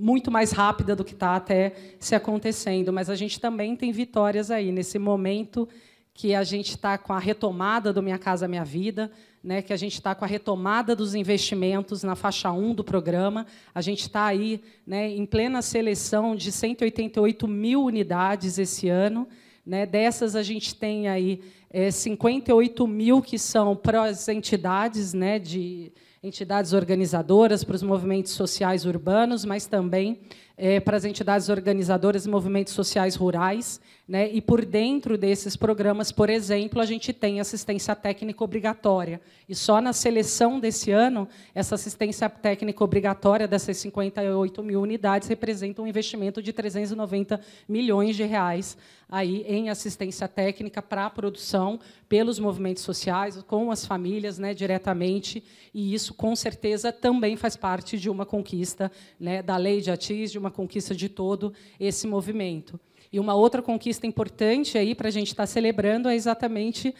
Speaker 8: muito mais rápida do que está até se acontecendo. Mas a gente também tem vitórias aí, nesse momento que a gente está com a retomada do Minha Casa Minha Vida, né, que a gente está com a retomada dos investimentos na faixa 1 do programa. A gente está aí né, em plena seleção de 188 mil unidades esse ano. Né, dessas, a gente tem aí é, 58 mil que são para as entidades, né, de entidades organizadoras, para os movimentos sociais urbanos, mas também é, para as entidades organizadoras e movimentos sociais rurais. Né? E, por dentro desses programas, por exemplo, a gente tem assistência técnica obrigatória. E só na seleção desse ano, essa assistência técnica obrigatória dessas 58 mil unidades representa um investimento de 390 milhões de reais aí em assistência técnica para a produção pelos movimentos sociais, com as famílias né, diretamente. E isso, com certeza, também faz parte de uma conquista né, da lei de Atis, de uma conquista de todo esse movimento. E uma outra conquista importante aí para a gente estar tá celebrando é exatamente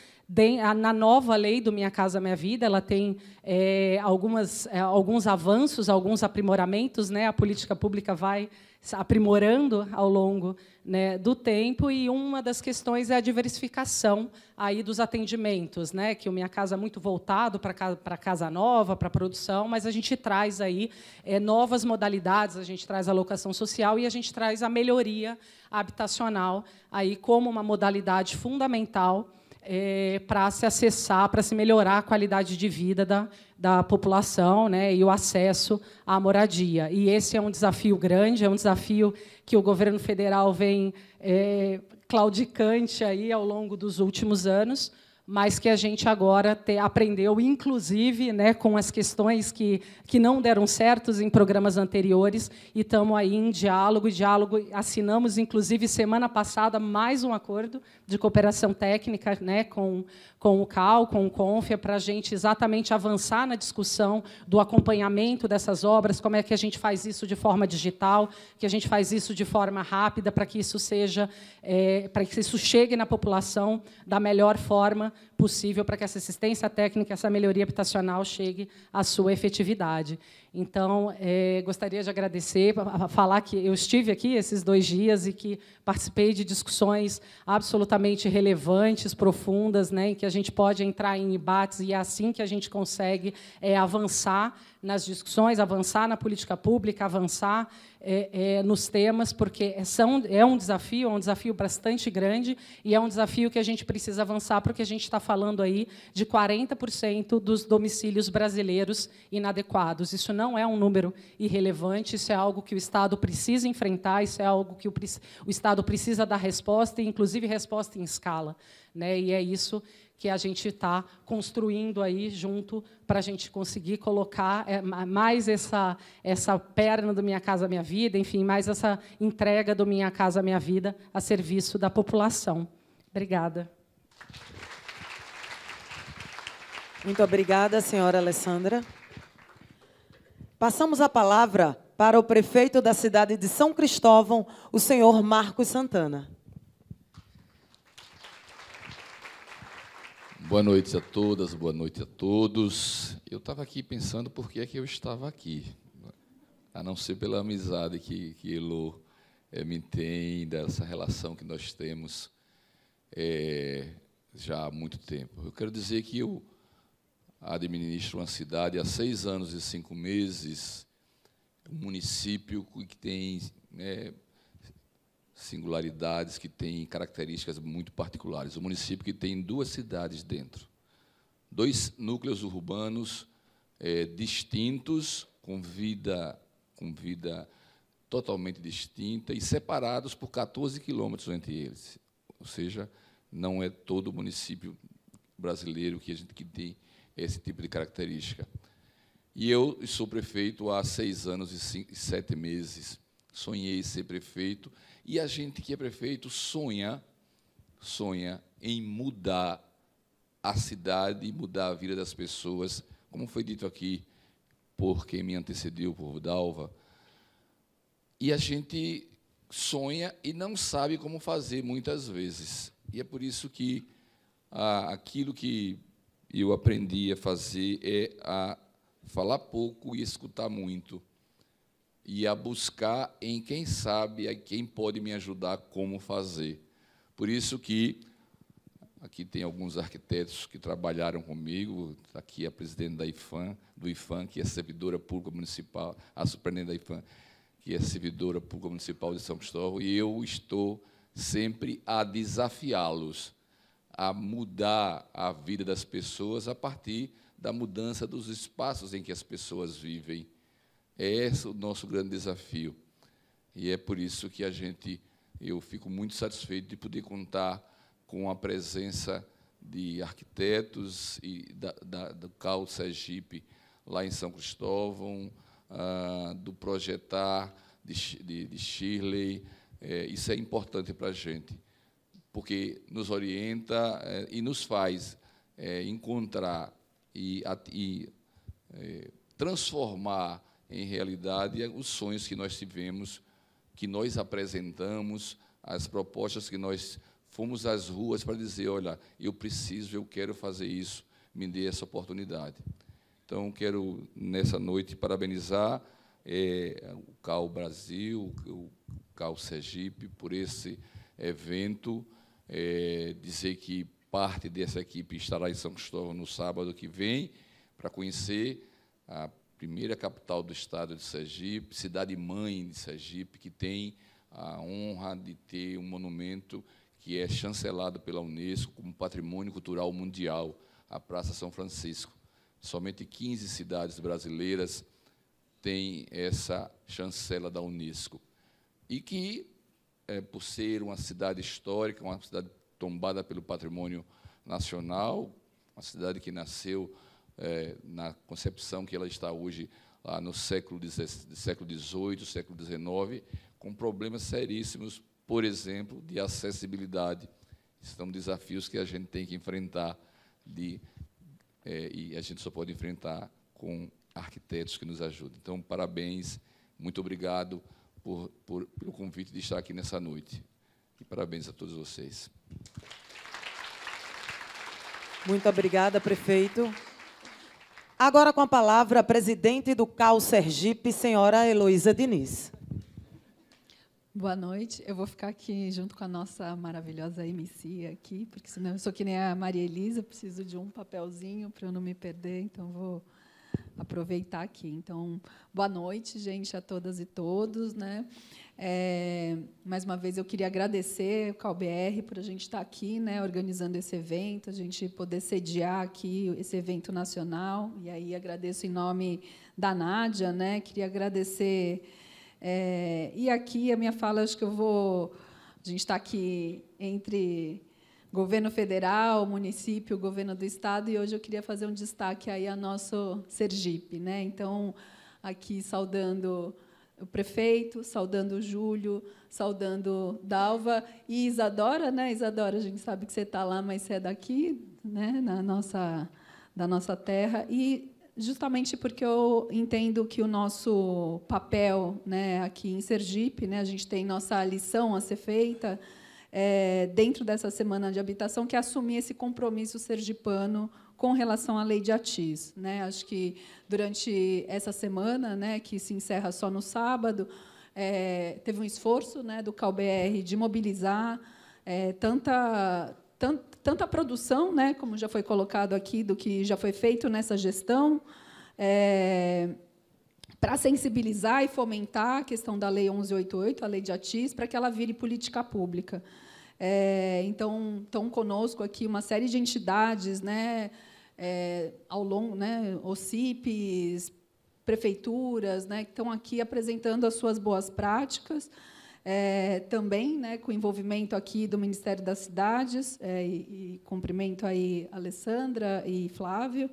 Speaker 8: na nova lei do Minha Casa Minha Vida. Ela tem é, algumas, é, alguns avanços, alguns aprimoramentos. Né? A política pública vai aprimorando ao longo né, do tempo e uma das questões é a diversificação aí dos atendimentos, né, que o Minha Casa é muito voltado para casa, para casa nova, para produção, mas a gente traz aí é, novas modalidades, a gente traz a locação social e a gente traz a melhoria habitacional aí como uma modalidade fundamental é, para se acessar, para se melhorar a qualidade de vida da, da população né, e o acesso à moradia. E esse é um desafio grande, é um desafio que o governo federal vem é, claudicante aí ao longo dos últimos anos, mas que a gente agora te, aprendeu, inclusive, né, com as questões que, que não deram certos em programas anteriores, e estamos aí em diálogo, diálogo. Assinamos, inclusive, semana passada, mais um acordo de cooperação técnica né, com, com o CAL, com o CONFIA, para a gente exatamente avançar na discussão do acompanhamento dessas obras, como é que a gente faz isso de forma digital, que a gente faz isso de forma rápida, para que isso seja, é, para que isso chegue na população da melhor forma possível, para que essa assistência técnica, essa melhoria habitacional chegue à sua efetividade. Então, é, gostaria de agradecer, falar que eu estive aqui esses dois dias e que participei de discussões absolutamente relevantes, profundas, né, em que a gente pode entrar em debates e é assim que a gente consegue é, avançar nas discussões, avançar na política pública, avançar é, é, nos temas, porque é, são, é um desafio, é um desafio bastante grande e é um desafio que a gente precisa avançar, porque a gente está falando aí de 40% dos domicílios brasileiros inadequados. Isso não é um número irrelevante, isso é algo que o Estado precisa enfrentar, isso é algo que o, o Estado precisa dar resposta, e inclusive resposta em escala. Né? E é isso que a gente está construindo aí junto para a gente conseguir colocar é, mais essa, essa perna do Minha Casa Minha Vida, enfim, mais essa entrega do Minha Casa Minha Vida a serviço da população. Obrigada.
Speaker 1: Muito obrigada, senhora Alessandra. Passamos a palavra para o prefeito da cidade de São Cristóvão, o senhor Marcos Santana.
Speaker 9: Boa noite a todas, boa noite a todos. Eu estava aqui pensando por que é que eu estava aqui, a não ser pela amizade que, que Elô é, eh, me tem, dessa relação que nós temos é, já há muito tempo. Eu quero dizer que eu administro uma cidade há seis anos e cinco meses, um município que tem né, singularidades, que têm características muito particulares. Um município que tem duas cidades dentro, dois núcleos urbanos é, distintos, com vida, com vida totalmente distinta e separados por 14 quilômetros entre eles. Ou seja, não é todo o município brasileiro que a gente que tem esse tipo de característica. E eu sou prefeito há seis anos e, cinco, e sete meses. Sonhei ser prefeito e a gente que é prefeito sonha, sonha em mudar a cidade, mudar a vida das pessoas, como foi dito aqui por quem me antecedeu, o povo Dalva. E a gente sonha e não sabe como fazer muitas vezes. E é por isso que ah, aquilo que eu aprendi a fazer é a falar pouco e escutar muito e a buscar em quem sabe, a quem pode me ajudar como fazer. Por isso que aqui tem alguns arquitetos que trabalharam comigo, tá aqui a presidente da IFAM, do IFAM, que é servidora pública municipal, a superintendente da IFAM, que é servidora pública municipal de São Cristóvão, e eu estou sempre a desafiá-los a mudar a vida das pessoas a partir da mudança dos espaços em que as pessoas vivem é esse o nosso grande desafio. E é por isso que a gente, eu fico muito satisfeito de poder contar com a presença de arquitetos e da, da, do CAL Sergipe lá em São Cristóvão, ah, do Projetar, de, de, de Shirley. É, isso é importante para a gente, porque nos orienta é, e nos faz é, encontrar e, e é, transformar em realidade, é os sonhos que nós tivemos, que nós apresentamos, as propostas que nós fomos às ruas para dizer: olha, eu preciso, eu quero fazer isso, me dê essa oportunidade. Então, quero nessa noite parabenizar é, o CAL Brasil, o CAL Sergipe, por esse evento, é, dizer que parte dessa equipe estará em São Cristóvão no sábado que vem, para conhecer a primeira capital do estado de Sergipe, cidade-mãe de Sergipe, que tem a honra de ter um monumento que é chancelado pela Unesco como Patrimônio Cultural Mundial, a Praça São Francisco. Somente 15 cidades brasileiras têm essa chancela da Unesco. E que, é, por ser uma cidade histórica, uma cidade tombada pelo patrimônio nacional, uma cidade que nasceu é, na concepção que ela está hoje lá no século XVIII, século XIX, com problemas seríssimos, por exemplo, de acessibilidade. São desafios que a gente tem que enfrentar de, é, e a gente só pode enfrentar com arquitetos que nos ajudem. Então, parabéns, muito obrigado por, por, pelo convite de estar aqui nessa noite. E parabéns a todos vocês.
Speaker 1: Muito obrigada, prefeito. Agora com a palavra a presidente do CAL Sergipe, senhora Heloísa Diniz.
Speaker 10: Boa noite. Eu vou ficar aqui junto com a nossa maravilhosa MC aqui, porque senão eu sou que nem a Maria Elisa, preciso de um papelzinho para eu não me perder, então vou aproveitar aqui. Então, boa noite, gente, a todas e todos, né? É, mais uma vez, eu queria agradecer o CalBR por a gente estar aqui, né, organizando esse evento, a gente poder sediar aqui esse evento nacional. E aí agradeço em nome da Nádia, né, queria agradecer. É, e aqui a minha fala, acho que eu vou. A gente está aqui entre governo federal, município, governo do estado, e hoje eu queria fazer um destaque aí a nosso Sergipe, né? Então, aqui saudando o prefeito, saudando o Júlio, saudando Dalva e Isadora, né? Isadora, a gente sabe que você está lá, mas você é daqui, né? Na nossa, da nossa terra. E justamente porque eu entendo que o nosso papel, né? Aqui em Sergipe, né? A gente tem nossa lição a ser feita é, dentro dessa semana de habitação, que é assumir esse compromisso sergipano com relação à lei de Atis. Né? Acho que durante essa semana, né, que se encerra só no sábado, é, teve um esforço né, do CalBR de mobilizar é, tanta, tant, tanta produção, né, como já foi colocado aqui, do que já foi feito nessa gestão, é, para sensibilizar e fomentar a questão da Lei 1188, a Lei de Atis, para que ela vire política pública. É, então, estão conosco aqui uma série de entidades, né, é, ao longo, né, OCIPs, prefeituras, né, que estão aqui apresentando as suas boas práticas, é, também, né, com envolvimento aqui do Ministério das Cidades, é, e, e, cumprimento aí Alessandra e Flávio.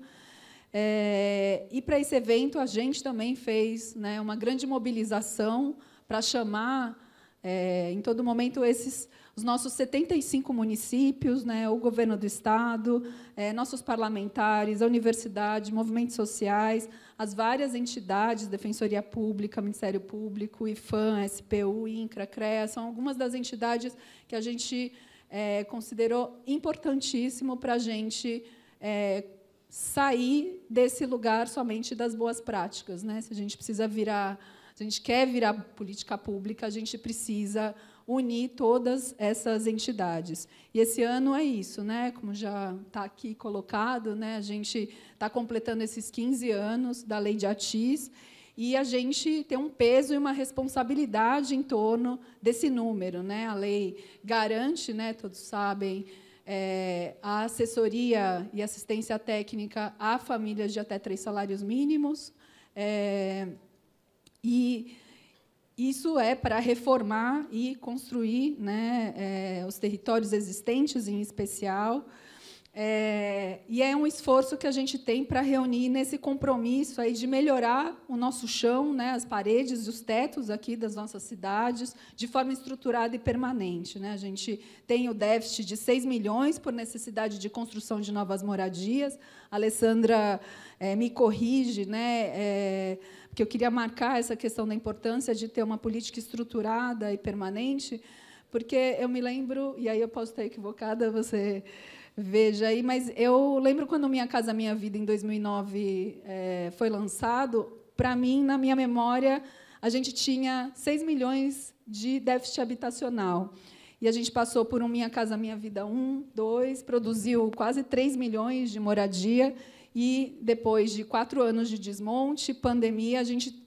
Speaker 10: É, e para esse evento a gente também fez, né, uma grande mobilização para chamar é, em todo momento esses os nossos 75 municípios, né, o governo do Estado, é, nossos parlamentares, a universidade, movimentos sociais, as várias entidades, Defensoria Pública, Ministério Público, IFAM, SPU, INCRA, CREA, são algumas das entidades que a gente é, considerou importantíssimo para a gente é, sair desse lugar somente das boas práticas. Né? Se a gente precisa virar, a gente quer virar política pública, a gente precisa unir todas essas entidades. E esse ano é isso, né? Como já está aqui colocado, né? A gente está completando esses 15 anos da Lei de Atis e a gente tem um peso e uma responsabilidade em torno desse número, né? A lei garante, né? Todos sabem. É, a assessoria e assistência técnica a famílias de até três salários mínimos. É, e isso é para reformar e construir né, é, os territórios existentes, em especial, é, e é um esforço que a gente tem para reunir nesse compromisso aí de melhorar o nosso chão, né, as paredes, os tetos aqui das nossas cidades, de forma estruturada e permanente. Né? A gente tem o déficit de 6 milhões por necessidade de construção de novas moradias. A Alessandra é, me corrige, né, é, porque eu queria marcar essa questão da importância de ter uma política estruturada e permanente, porque eu me lembro, e aí eu posso estar equivocada, você veja aí. Mas eu lembro quando Minha Casa Minha Vida, em 2009, é, foi lançado, para mim, na minha memória, a gente tinha 6 milhões de déficit habitacional. E a gente passou por um Minha Casa Minha Vida 1, 2, produziu quase 3 milhões de moradia. E depois de quatro anos de desmonte, pandemia, a gente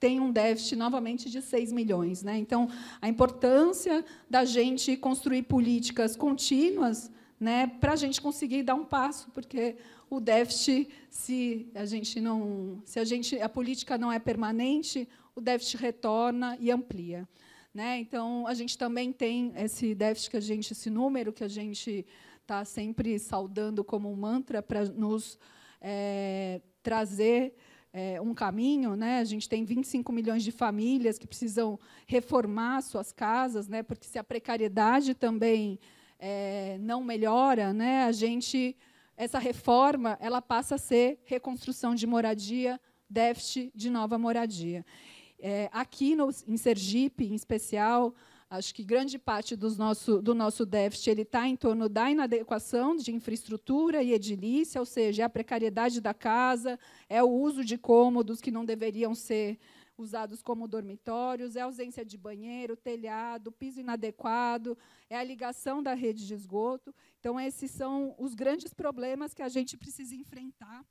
Speaker 10: tem um déficit novamente de 6 milhões. Né? Então, a importância da gente construir políticas contínuas né, para a gente conseguir dar um passo, porque o déficit, se a gente não, se a gente, a política não é permanente, o déficit retorna e amplia, né? Então a gente também tem esse déficit que a gente, esse número que a gente está sempre saudando como um mantra para nos é, trazer é, um caminho, né? A gente tem 25 milhões de famílias que precisam reformar suas casas, né? Porque se a precariedade também é, não melhora, né? A gente essa reforma ela passa a ser reconstrução de moradia, déficit de nova moradia. É, aqui no, em Sergipe, em especial, acho que grande parte dos nosso, do nosso déficit ele está em torno da inadequação de infraestrutura e edilícia, ou seja, é a precariedade da casa, é o uso de cômodos que não deveriam ser usados como dormitórios, é ausência de banheiro, telhado, piso inadequado, é a ligação da rede de esgoto. Então, esses são os grandes problemas que a gente precisa enfrentar.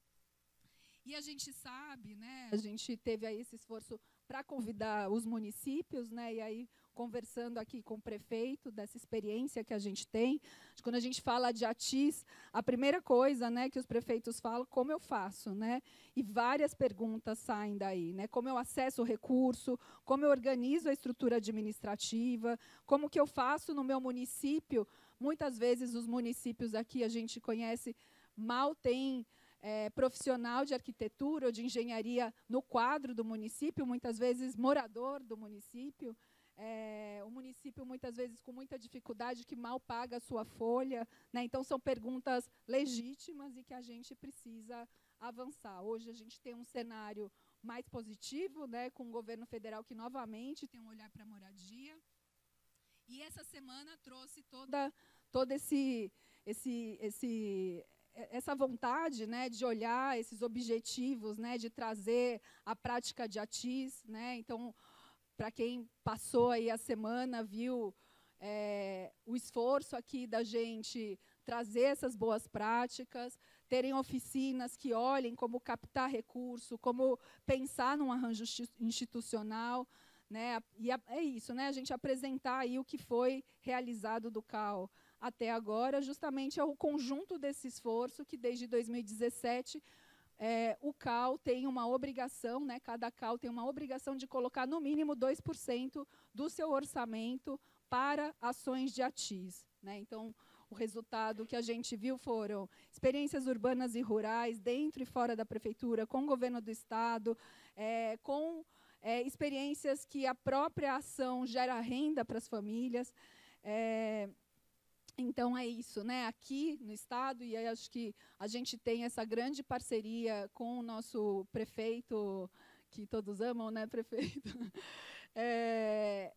Speaker 10: E a gente sabe, né, a gente teve aí esse esforço para convidar os municípios, né, e aí conversando aqui com o prefeito dessa experiência que a gente tem. Quando a gente fala de ATIS, a primeira coisa, né, que os prefeitos falam, como eu faço, né? E várias perguntas saem daí, né? Como eu acesso o recurso, como eu organizo a estrutura administrativa, como que eu faço no meu município? Muitas vezes os municípios aqui a gente conhece mal tem é, profissional de arquitetura ou de engenharia no quadro do município, muitas vezes morador do município é, o município muitas vezes com muita dificuldade, que mal paga a sua folha. Né? Então, são perguntas legítimas e que a gente precisa avançar. Hoje, a gente tem um cenário mais positivo, né, com o governo federal que novamente tem um olhar para a moradia. E essa semana trouxe toda, todo esse, esse, esse, essa vontade né, de olhar esses objetivos, né, de trazer a prática de ATIS. Né, então, para quem passou aí a semana, viu é, o esforço aqui da gente trazer essas boas práticas, terem oficinas que olhem como captar recurso, como pensar num arranjo institucional, né? E é isso, né? A gente apresentar aí o que foi realizado do CAL até agora, justamente é o conjunto desse esforço que desde 2017 é, o CAL tem uma obrigação, né, cada CAL tem uma obrigação de colocar no mínimo 2% do seu orçamento para ações de ATIS. Né? Então, o resultado que a gente viu foram experiências urbanas e rurais, dentro e fora da prefeitura, com o governo do Estado, é, com é, experiências que a própria ação gera renda para as famílias. É, então é isso, né? Aqui no estado e acho que a gente tem essa grande parceria com o nosso prefeito que todos amam, né, (laughs) prefeito? É,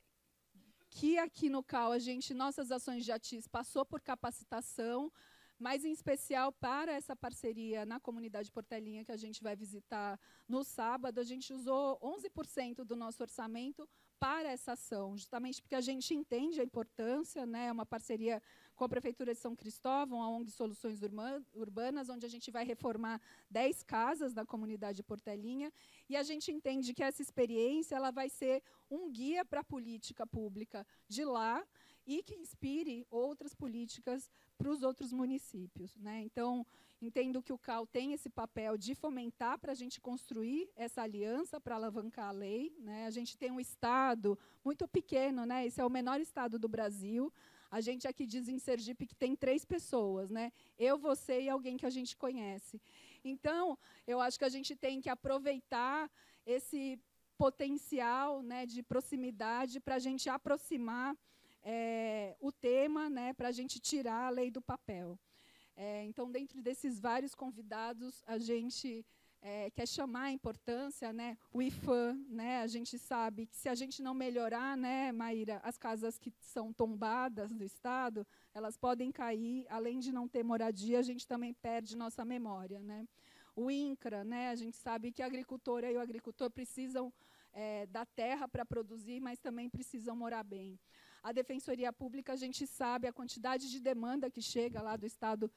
Speaker 10: que aqui no Cal a gente nossas ações de atis passou por capacitação, mas em especial para essa parceria na comunidade Portelinha que a gente vai visitar no sábado, a gente usou 11% do nosso orçamento para essa ação, justamente porque a gente entende a importância, né? É uma parceria com a Prefeitura de São Cristóvão, a ONG Soluções Urbanas, onde a gente vai reformar 10 casas da comunidade Portelinha. E a gente entende que essa experiência ela vai ser um guia para a política pública de lá e que inspire outras políticas para os outros municípios. Né? Então, entendo que o CAL tem esse papel de fomentar para a gente construir essa aliança para alavancar a lei. Né? A gente tem um Estado muito pequeno, né? esse é o menor Estado do Brasil, a gente aqui diz em Sergipe que tem três pessoas, né? Eu, você e alguém que a gente conhece. Então, eu acho que a gente tem que aproveitar esse potencial né, de proximidade para a gente aproximar é, o tema, né, para a gente tirar a lei do papel. É, então, dentro desses vários convidados, a gente é, quer chamar a importância, né? O IFAM, né? A gente sabe que se a gente não melhorar, né, Maíra, as casas que são tombadas do Estado, elas podem cair, além de não ter moradia, a gente também perde nossa memória, né? O INCRA, né? A gente sabe que a agricultora e o agricultor precisam é, da terra para produzir, mas também precisam morar bem. A Defensoria Pública, a gente sabe a quantidade de demanda que chega lá do Estado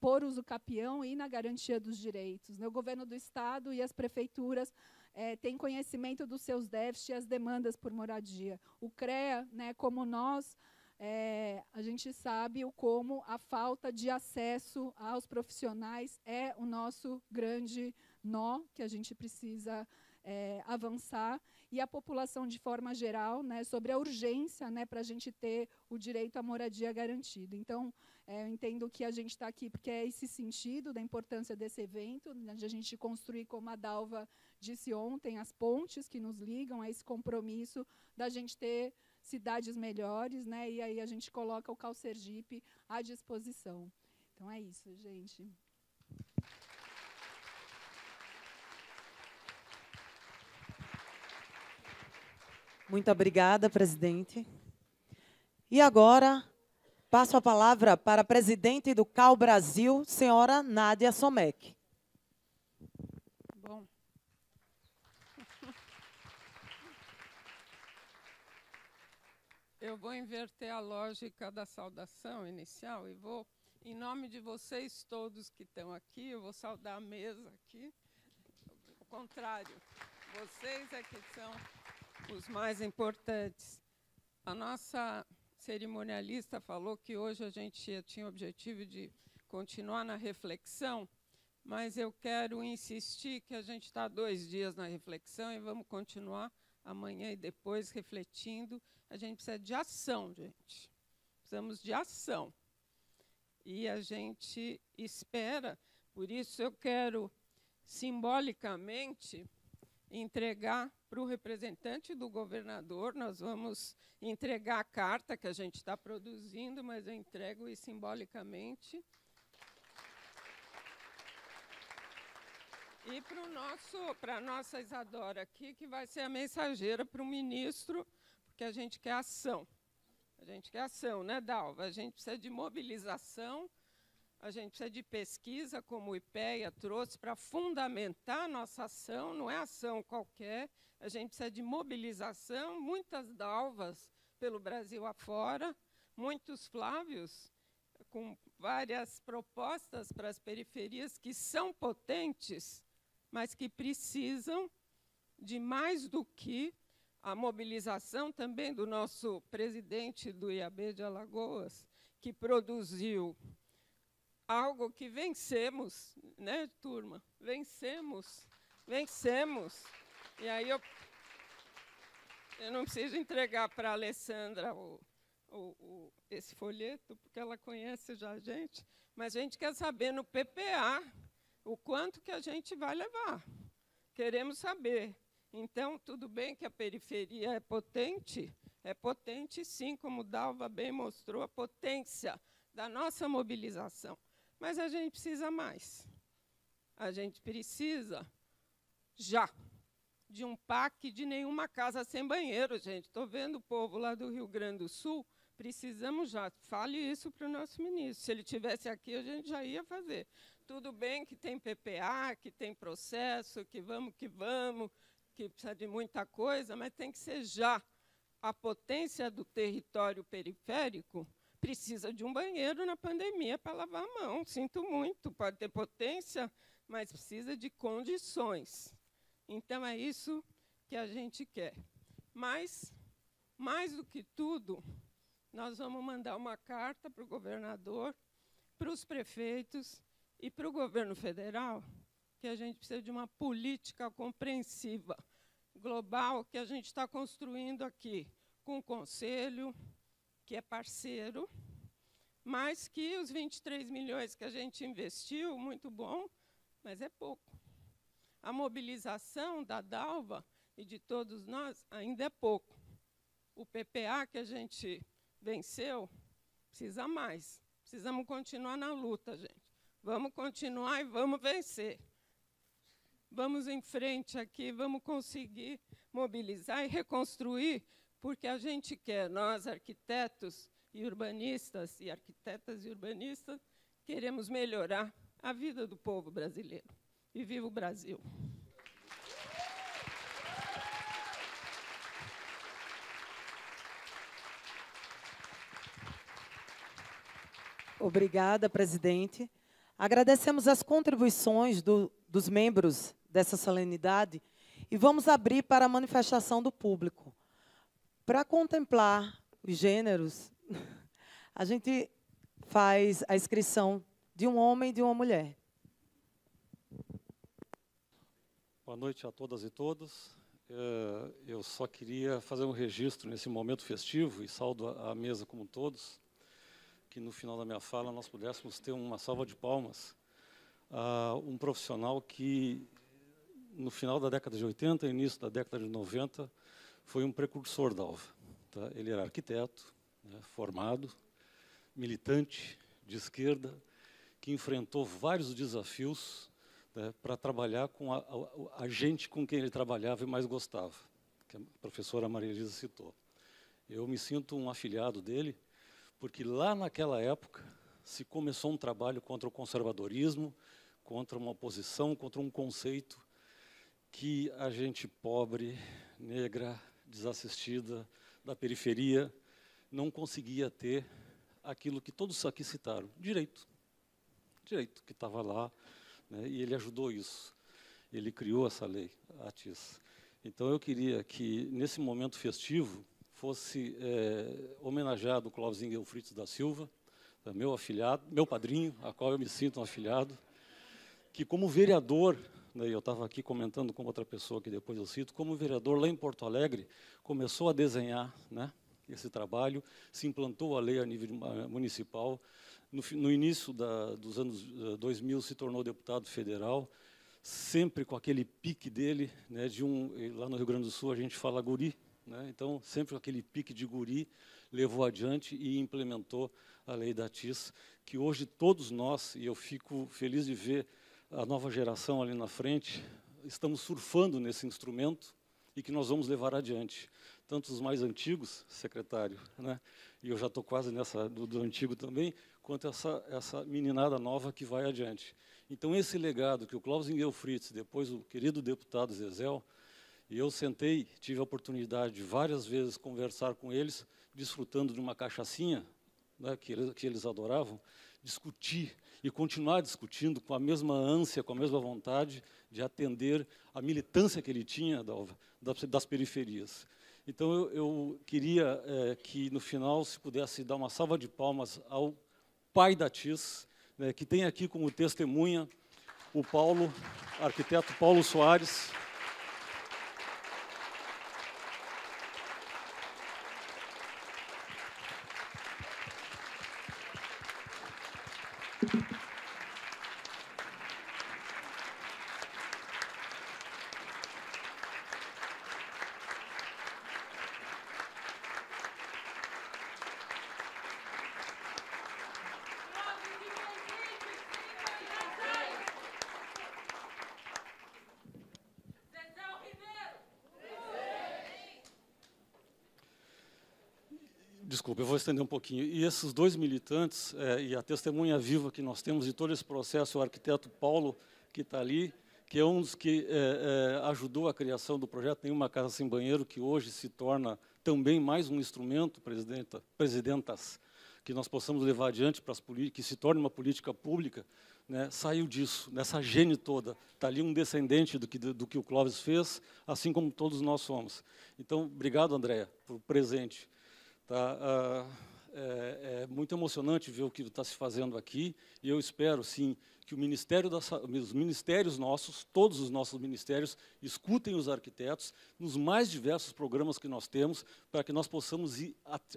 Speaker 10: por uso capião e na garantia dos direitos. Né? O governo do Estado e as prefeituras é, têm conhecimento dos seus déficits e as demandas por moradia. O CREA, né, como nós, é, a gente sabe o como a falta de acesso aos profissionais é o nosso grande nó que a gente precisa é, avançar e a população de forma geral né, sobre a urgência né, para a gente ter o direito à moradia garantido. Então, é, eu entendo que a gente está aqui porque é esse sentido da importância desse evento, né, de a gente construir, como a Dalva disse ontem, as pontes que nos ligam a esse compromisso da gente ter cidades melhores, né, e aí a gente coloca o Calcergipe à disposição. Então é isso, gente.
Speaker 1: Muito obrigada, presidente. E agora passo a palavra para a presidente do CAL Brasil, senhora Nádia Somek.
Speaker 11: Bom. Eu vou inverter a lógica da saudação inicial e vou, em nome de vocês todos que estão aqui, eu vou saudar a mesa aqui. Ao contrário, vocês é que são os mais importantes. A nossa cerimonialista falou que hoje a gente tinha o objetivo de continuar na reflexão, mas eu quero insistir que a gente está dois dias na reflexão e vamos continuar amanhã e depois refletindo. A gente precisa de ação, gente. Precisamos de ação. E a gente espera, por isso eu quero simbolicamente entregar para o representante do governador. Nós vamos entregar a carta que a gente está produzindo, mas eu entrego e simbolicamente. E para nosso, para a nossa Isadora aqui, que vai ser a mensageira para o ministro, porque a gente quer ação. A gente quer ação, né, Dalva? A gente precisa de mobilização a gente precisa de pesquisa, como o IPEA trouxe, para fundamentar nossa ação, não é ação qualquer. A gente precisa de mobilização, muitas dalvas pelo Brasil afora, muitos Flávios, com várias propostas para as periferias que são potentes, mas que precisam de mais do que a mobilização também do nosso presidente do IAB de Alagoas, que produziu algo que vencemos, né, turma? Vencemos, vencemos. E aí eu, eu não preciso entregar para a Alessandra o, o, o, esse folheto, porque ela conhece já a gente, mas a gente quer saber no PPA o quanto que a gente vai levar. Queremos saber. Então, tudo bem que a periferia é potente, é potente sim, como Dalva bem mostrou, a potência da nossa mobilização. Mas a gente precisa mais. A gente precisa já de um PAC de nenhuma casa sem banheiro, gente. Estou vendo o povo lá do Rio Grande do Sul. Precisamos já. Fale isso para o nosso ministro. Se ele tivesse aqui, a gente já ia fazer. Tudo bem que tem PPA, que tem processo, que vamos, que vamos, que precisa de muita coisa, mas tem que ser já. A potência do território periférico precisa de um banheiro na pandemia para lavar a mão. Sinto muito, pode ter potência, mas precisa de condições. Então é isso que a gente quer. Mas, mais do que tudo, nós vamos mandar uma carta para o governador, para os prefeitos e para o governo federal que a gente precisa de uma política compreensiva, global, que a gente está construindo aqui, com o conselho, que é parceiro, mas que os 23 milhões que a gente investiu, muito bom, mas é pouco. A mobilização da Dalva e de todos nós ainda é pouco. O PPA que a gente venceu precisa mais. Precisamos continuar na luta, gente. Vamos continuar e vamos vencer. Vamos em frente aqui, vamos conseguir mobilizar e reconstruir porque a gente quer, nós arquitetos e urbanistas, e arquitetas e urbanistas, queremos melhorar a vida do povo brasileiro. E viva o Brasil!
Speaker 1: Obrigada, presidente. Agradecemos as contribuições do, dos membros dessa solenidade e vamos abrir para a manifestação do público. Para contemplar os gêneros, (laughs) a gente faz a inscrição de um homem e de uma mulher.
Speaker 12: Boa noite a todas e todos. É, eu só queria fazer um registro nesse momento festivo e saldo a mesa como todos, que no final da minha fala nós pudéssemos ter uma salva de palmas a um profissional que no final da década de 80, início da década de 90, foi um precursor da Alva. Tá? Ele era arquiteto, né, formado, militante de esquerda, que enfrentou vários desafios né, para trabalhar com a, a, a, gente com quem ele trabalhava e mais gostava, que a professora Maria Elisa citou. Eu me sinto um afiliado dele, porque lá naquela época se começou um trabalho contra o conservadorismo, contra uma oposição, contra um conceito que a gente pobre, negra, desassistida, da periferia, não conseguia ter aquilo que todos aqui citaram, direito. Direito que estava lá, né, e ele ajudou isso. Ele criou essa lei, a TIS. Então eu queria que, nesse momento festivo, fosse é, homenageado o Clóvis Engel da Silva, meu afilhado, meu padrinho, a qual eu me sinto um afilhado, que como vereador né, eu estava aqui comentando com outra pessoa que depois eu cito, como o vereador lá em Porto Alegre começou a desenhar né, esse trabalho, se implantou a lei a nível municipal, no, no início da, dos anos 2000 eh, se tornou deputado federal, sempre com aquele pique dele, né, de um, lá no Rio Grande do Sul a gente fala guri, né, então sempre com aquele pique de guri, levou adiante e implementou a lei da TIS, que hoje todos nós, e eu fico feliz de ver a nova geração ali na frente, estamos surfando nesse instrumento e que nós vamos levar adiante. Tanto os mais antigos, secretário, né, e eu já estou quase nessa do, do, antigo também, quanto essa, essa meninada nova que vai adiante. Então, esse legado que o Klaus Ingel Fritz, depois o querido deputado Zezel, e eu sentei, tive a oportunidade de várias vezes conversar com eles, desfrutando de uma cachaçinha, né, que, eles, que eles adoravam, discutir e continuar discutindo com a mesma ânsia, com a mesma vontade de atender a militância que ele tinha das periferias. Então, eu, eu queria é, que, no final, se pudesse dar uma salva de palmas ao pai da TIS, né, que tem aqui como testemunha o Paulo, arquiteto Paulo Soares, estender um pouquinho. E esses dois militantes, é, e a testemunha viva que nós temos de todo esse processo, é o arquiteto Paulo, que está ali, que é um dos que é, é, ajudou a criação do projeto Nenhuma Casa Sem Banheiro, que hoje se torna também mais um instrumento, presidenta, presidentas, que nós possamos levar adiante para as políticas, que se torne uma política pública, né, saiu disso, nessa gene toda. Está ali um descendente do que, do que o Clóvis fez, assim como todos nós somos. Então, obrigado, Andréa, por presente. Tá, ah, é, é, muito emocionante ver o que está se fazendo aqui, e eu espero, sim, que o Ministério da, os ministérios nossos, todos os nossos ministérios, escutem os arquitetos nos mais diversos programas que nós temos, para que nós possamos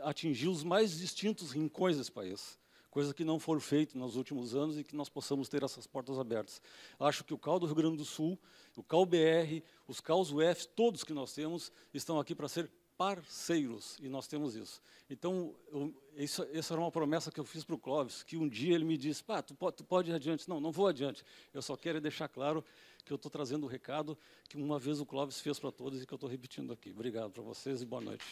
Speaker 12: atingir os mais distintos rincões desse país coisa que não foi feita nos últimos anos e que nós possamos ter essas portas abertas. Acho que o CAL do Rio Grande do Sul, o CAL BR, os CAUS UF, todos que nós temos, estão aqui para ser parceiros, e nós temos isso. Então, eu, isso, essa era uma promessa que eu fiz para o Clóvis, que um dia ele me disse, pá, tu, pode, tu pode ir adiante. Não, não vou adiante. Eu só quero é deixar claro que eu estou trazendo o um recado que uma vez o Clóvis fez para todos e que eu estou repetindo aqui. Obrigado para vocês e boa noite.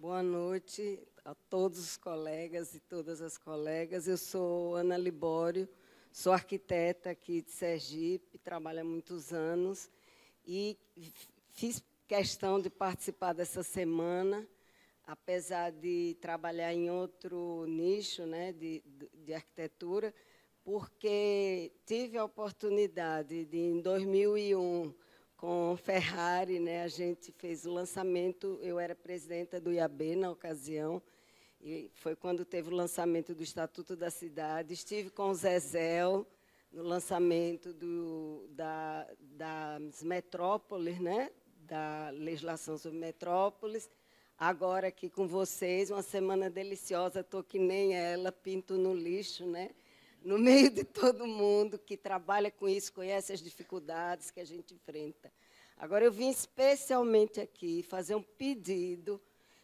Speaker 13: Boa noite a todos os colegas e todas as colegas. Eu sou Ana Libório, sou arquiteta aqui de Sergipe, trabalho há muitos anos e fiz questão de participar dessa semana, apesar de trabalhar em outro nicho né, de, de arquitetura, porque tive a oportunidade de, em 2001, com Ferrari, né, a gente fez o lançamento, eu era presidenta do IAB na ocasião, e foi quando teve o lançamento do Estatuto da Cidade. Estive com o Zezel no lançamento do, da, das metrópoles, né? da legislação sobre metrópoles. Agora aqui com vocês, uma semana deliciosa, estou que nem ela, pinto no lixo, né? no meio de todo mundo que trabalha com isso, conhece as dificuldades que a gente enfrenta. Agora, eu vim especialmente aqui fazer um pedido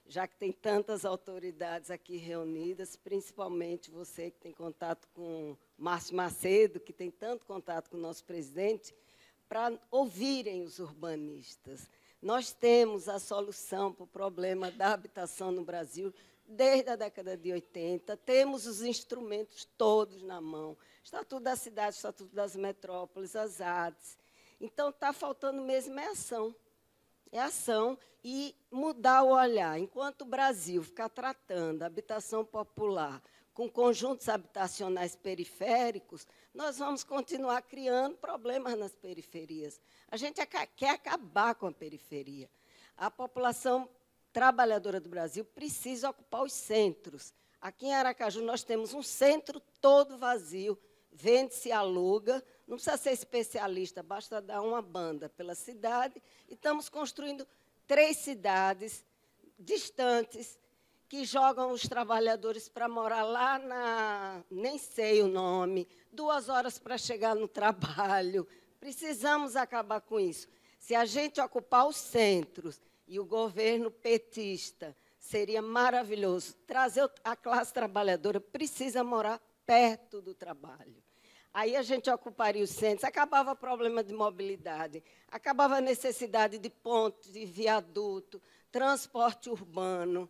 Speaker 13: já que tem tantas autoridades aqui reunidas, principalmente você que tem contato com Márcio Macedo, que tem tanto contato com o nosso presidente, para ouvirem os urbanistas. Nós temos a solução para o problema da habitação no Brasil desde a década de 80, temos os instrumentos todos na mão. Estatuto da Cidade, Estatuto das Metrópoles, as artes. Então, está faltando mesmo é ação é ação e mudar o olhar. Enquanto o Brasil ficar tratando a habitação popular com conjuntos habitacionais periféricos, nós vamos continuar criando problemas nas periferias. A gente é quer acabar com a periferia. A população trabalhadora do Brasil precisa ocupar os centros. Aqui em Aracaju, nós temos um centro todo vazio vende-se, aluga. Não precisa ser especialista, basta dar uma banda pela cidade. E estamos construindo três cidades distantes que jogam os trabalhadores para morar lá na. nem sei o nome, duas horas para chegar no (laughs) trabalho. Precisamos acabar com isso. Se a gente ocupar os centros e o governo petista, seria maravilhoso. Trazer a classe trabalhadora precisa morar perto do trabalho. Aí a gente ocuparia os centros, acabava o problema de mobilidade, acabava a necessidade de pontos, de viaduto, transporte urbano.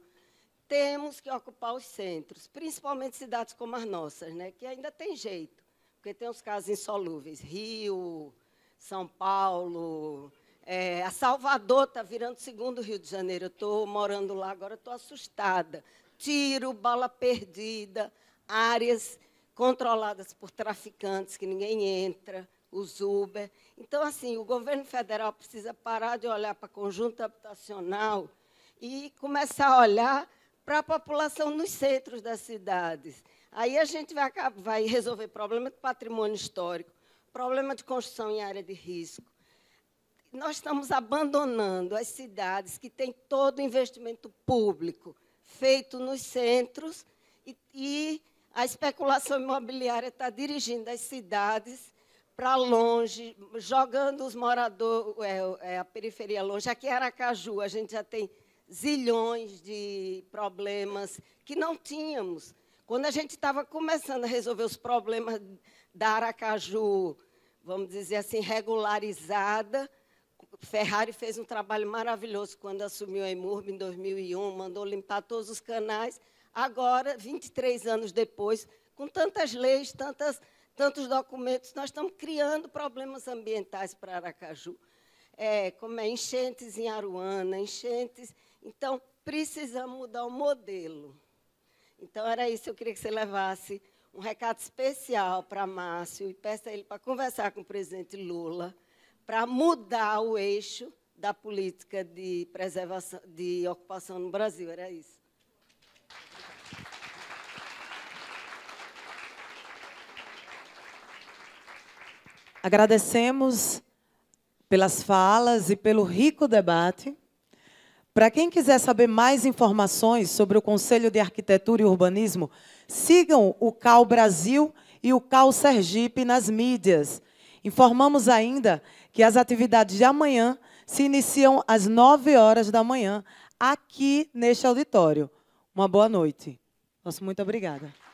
Speaker 13: Temos que ocupar os centros, principalmente cidades como as nossas, né, que ainda tem jeito, porque tem os casos insolúveis. Rio, São Paulo, é, a Salvador está virando segundo Rio de Janeiro. Eu estou morando lá agora, estou assustada. Tiro, bala perdida, áreas controladas por traficantes que ninguém entra, os Uber. Então, assim, o governo federal precisa parar de olhar para o conjunto habitacional e começar a olhar para a população nos centros das cidades. Aí a gente vai, vai resolver problema de patrimônio histórico, problema de construção em área de risco. Nós estamos abandonando as cidades que têm todo o investimento público feito nos centros e, e a especulação imobiliária está dirigindo as cidades para longe, jogando os moradores, é, é, a periferia longe. Aqui em Aracaju, a gente já tem zilhões de problemas que não tínhamos. Quando a gente estava começando a resolver os problemas da Aracaju, vamos dizer assim, regularizada, Ferrari fez um trabalho maravilhoso quando assumiu a Imurb em 2001, mandou limpar todos os canais agora, 23 anos depois, com tantas leis, tantas, tantos documentos, nós estamos criando problemas ambientais para Aracaju. É, como é enchentes em Aruana, enchentes. Então, precisamos mudar o modelo. Então, era isso eu queria que você levasse um recado especial para Márcio e peça a ele para conversar com o presidente Lula para mudar o eixo da política de preservação de ocupação no Brasil. Era isso.
Speaker 1: Agradecemos pelas falas e pelo rico debate. Para quem quiser saber mais informações sobre o Conselho de Arquitetura e Urbanismo, sigam o CAL Brasil e o CAL Sergipe nas mídias. Informamos ainda que as atividades de amanhã se iniciam às 9 horas da manhã, aqui neste auditório. Uma boa noite. Nosso muito obrigada.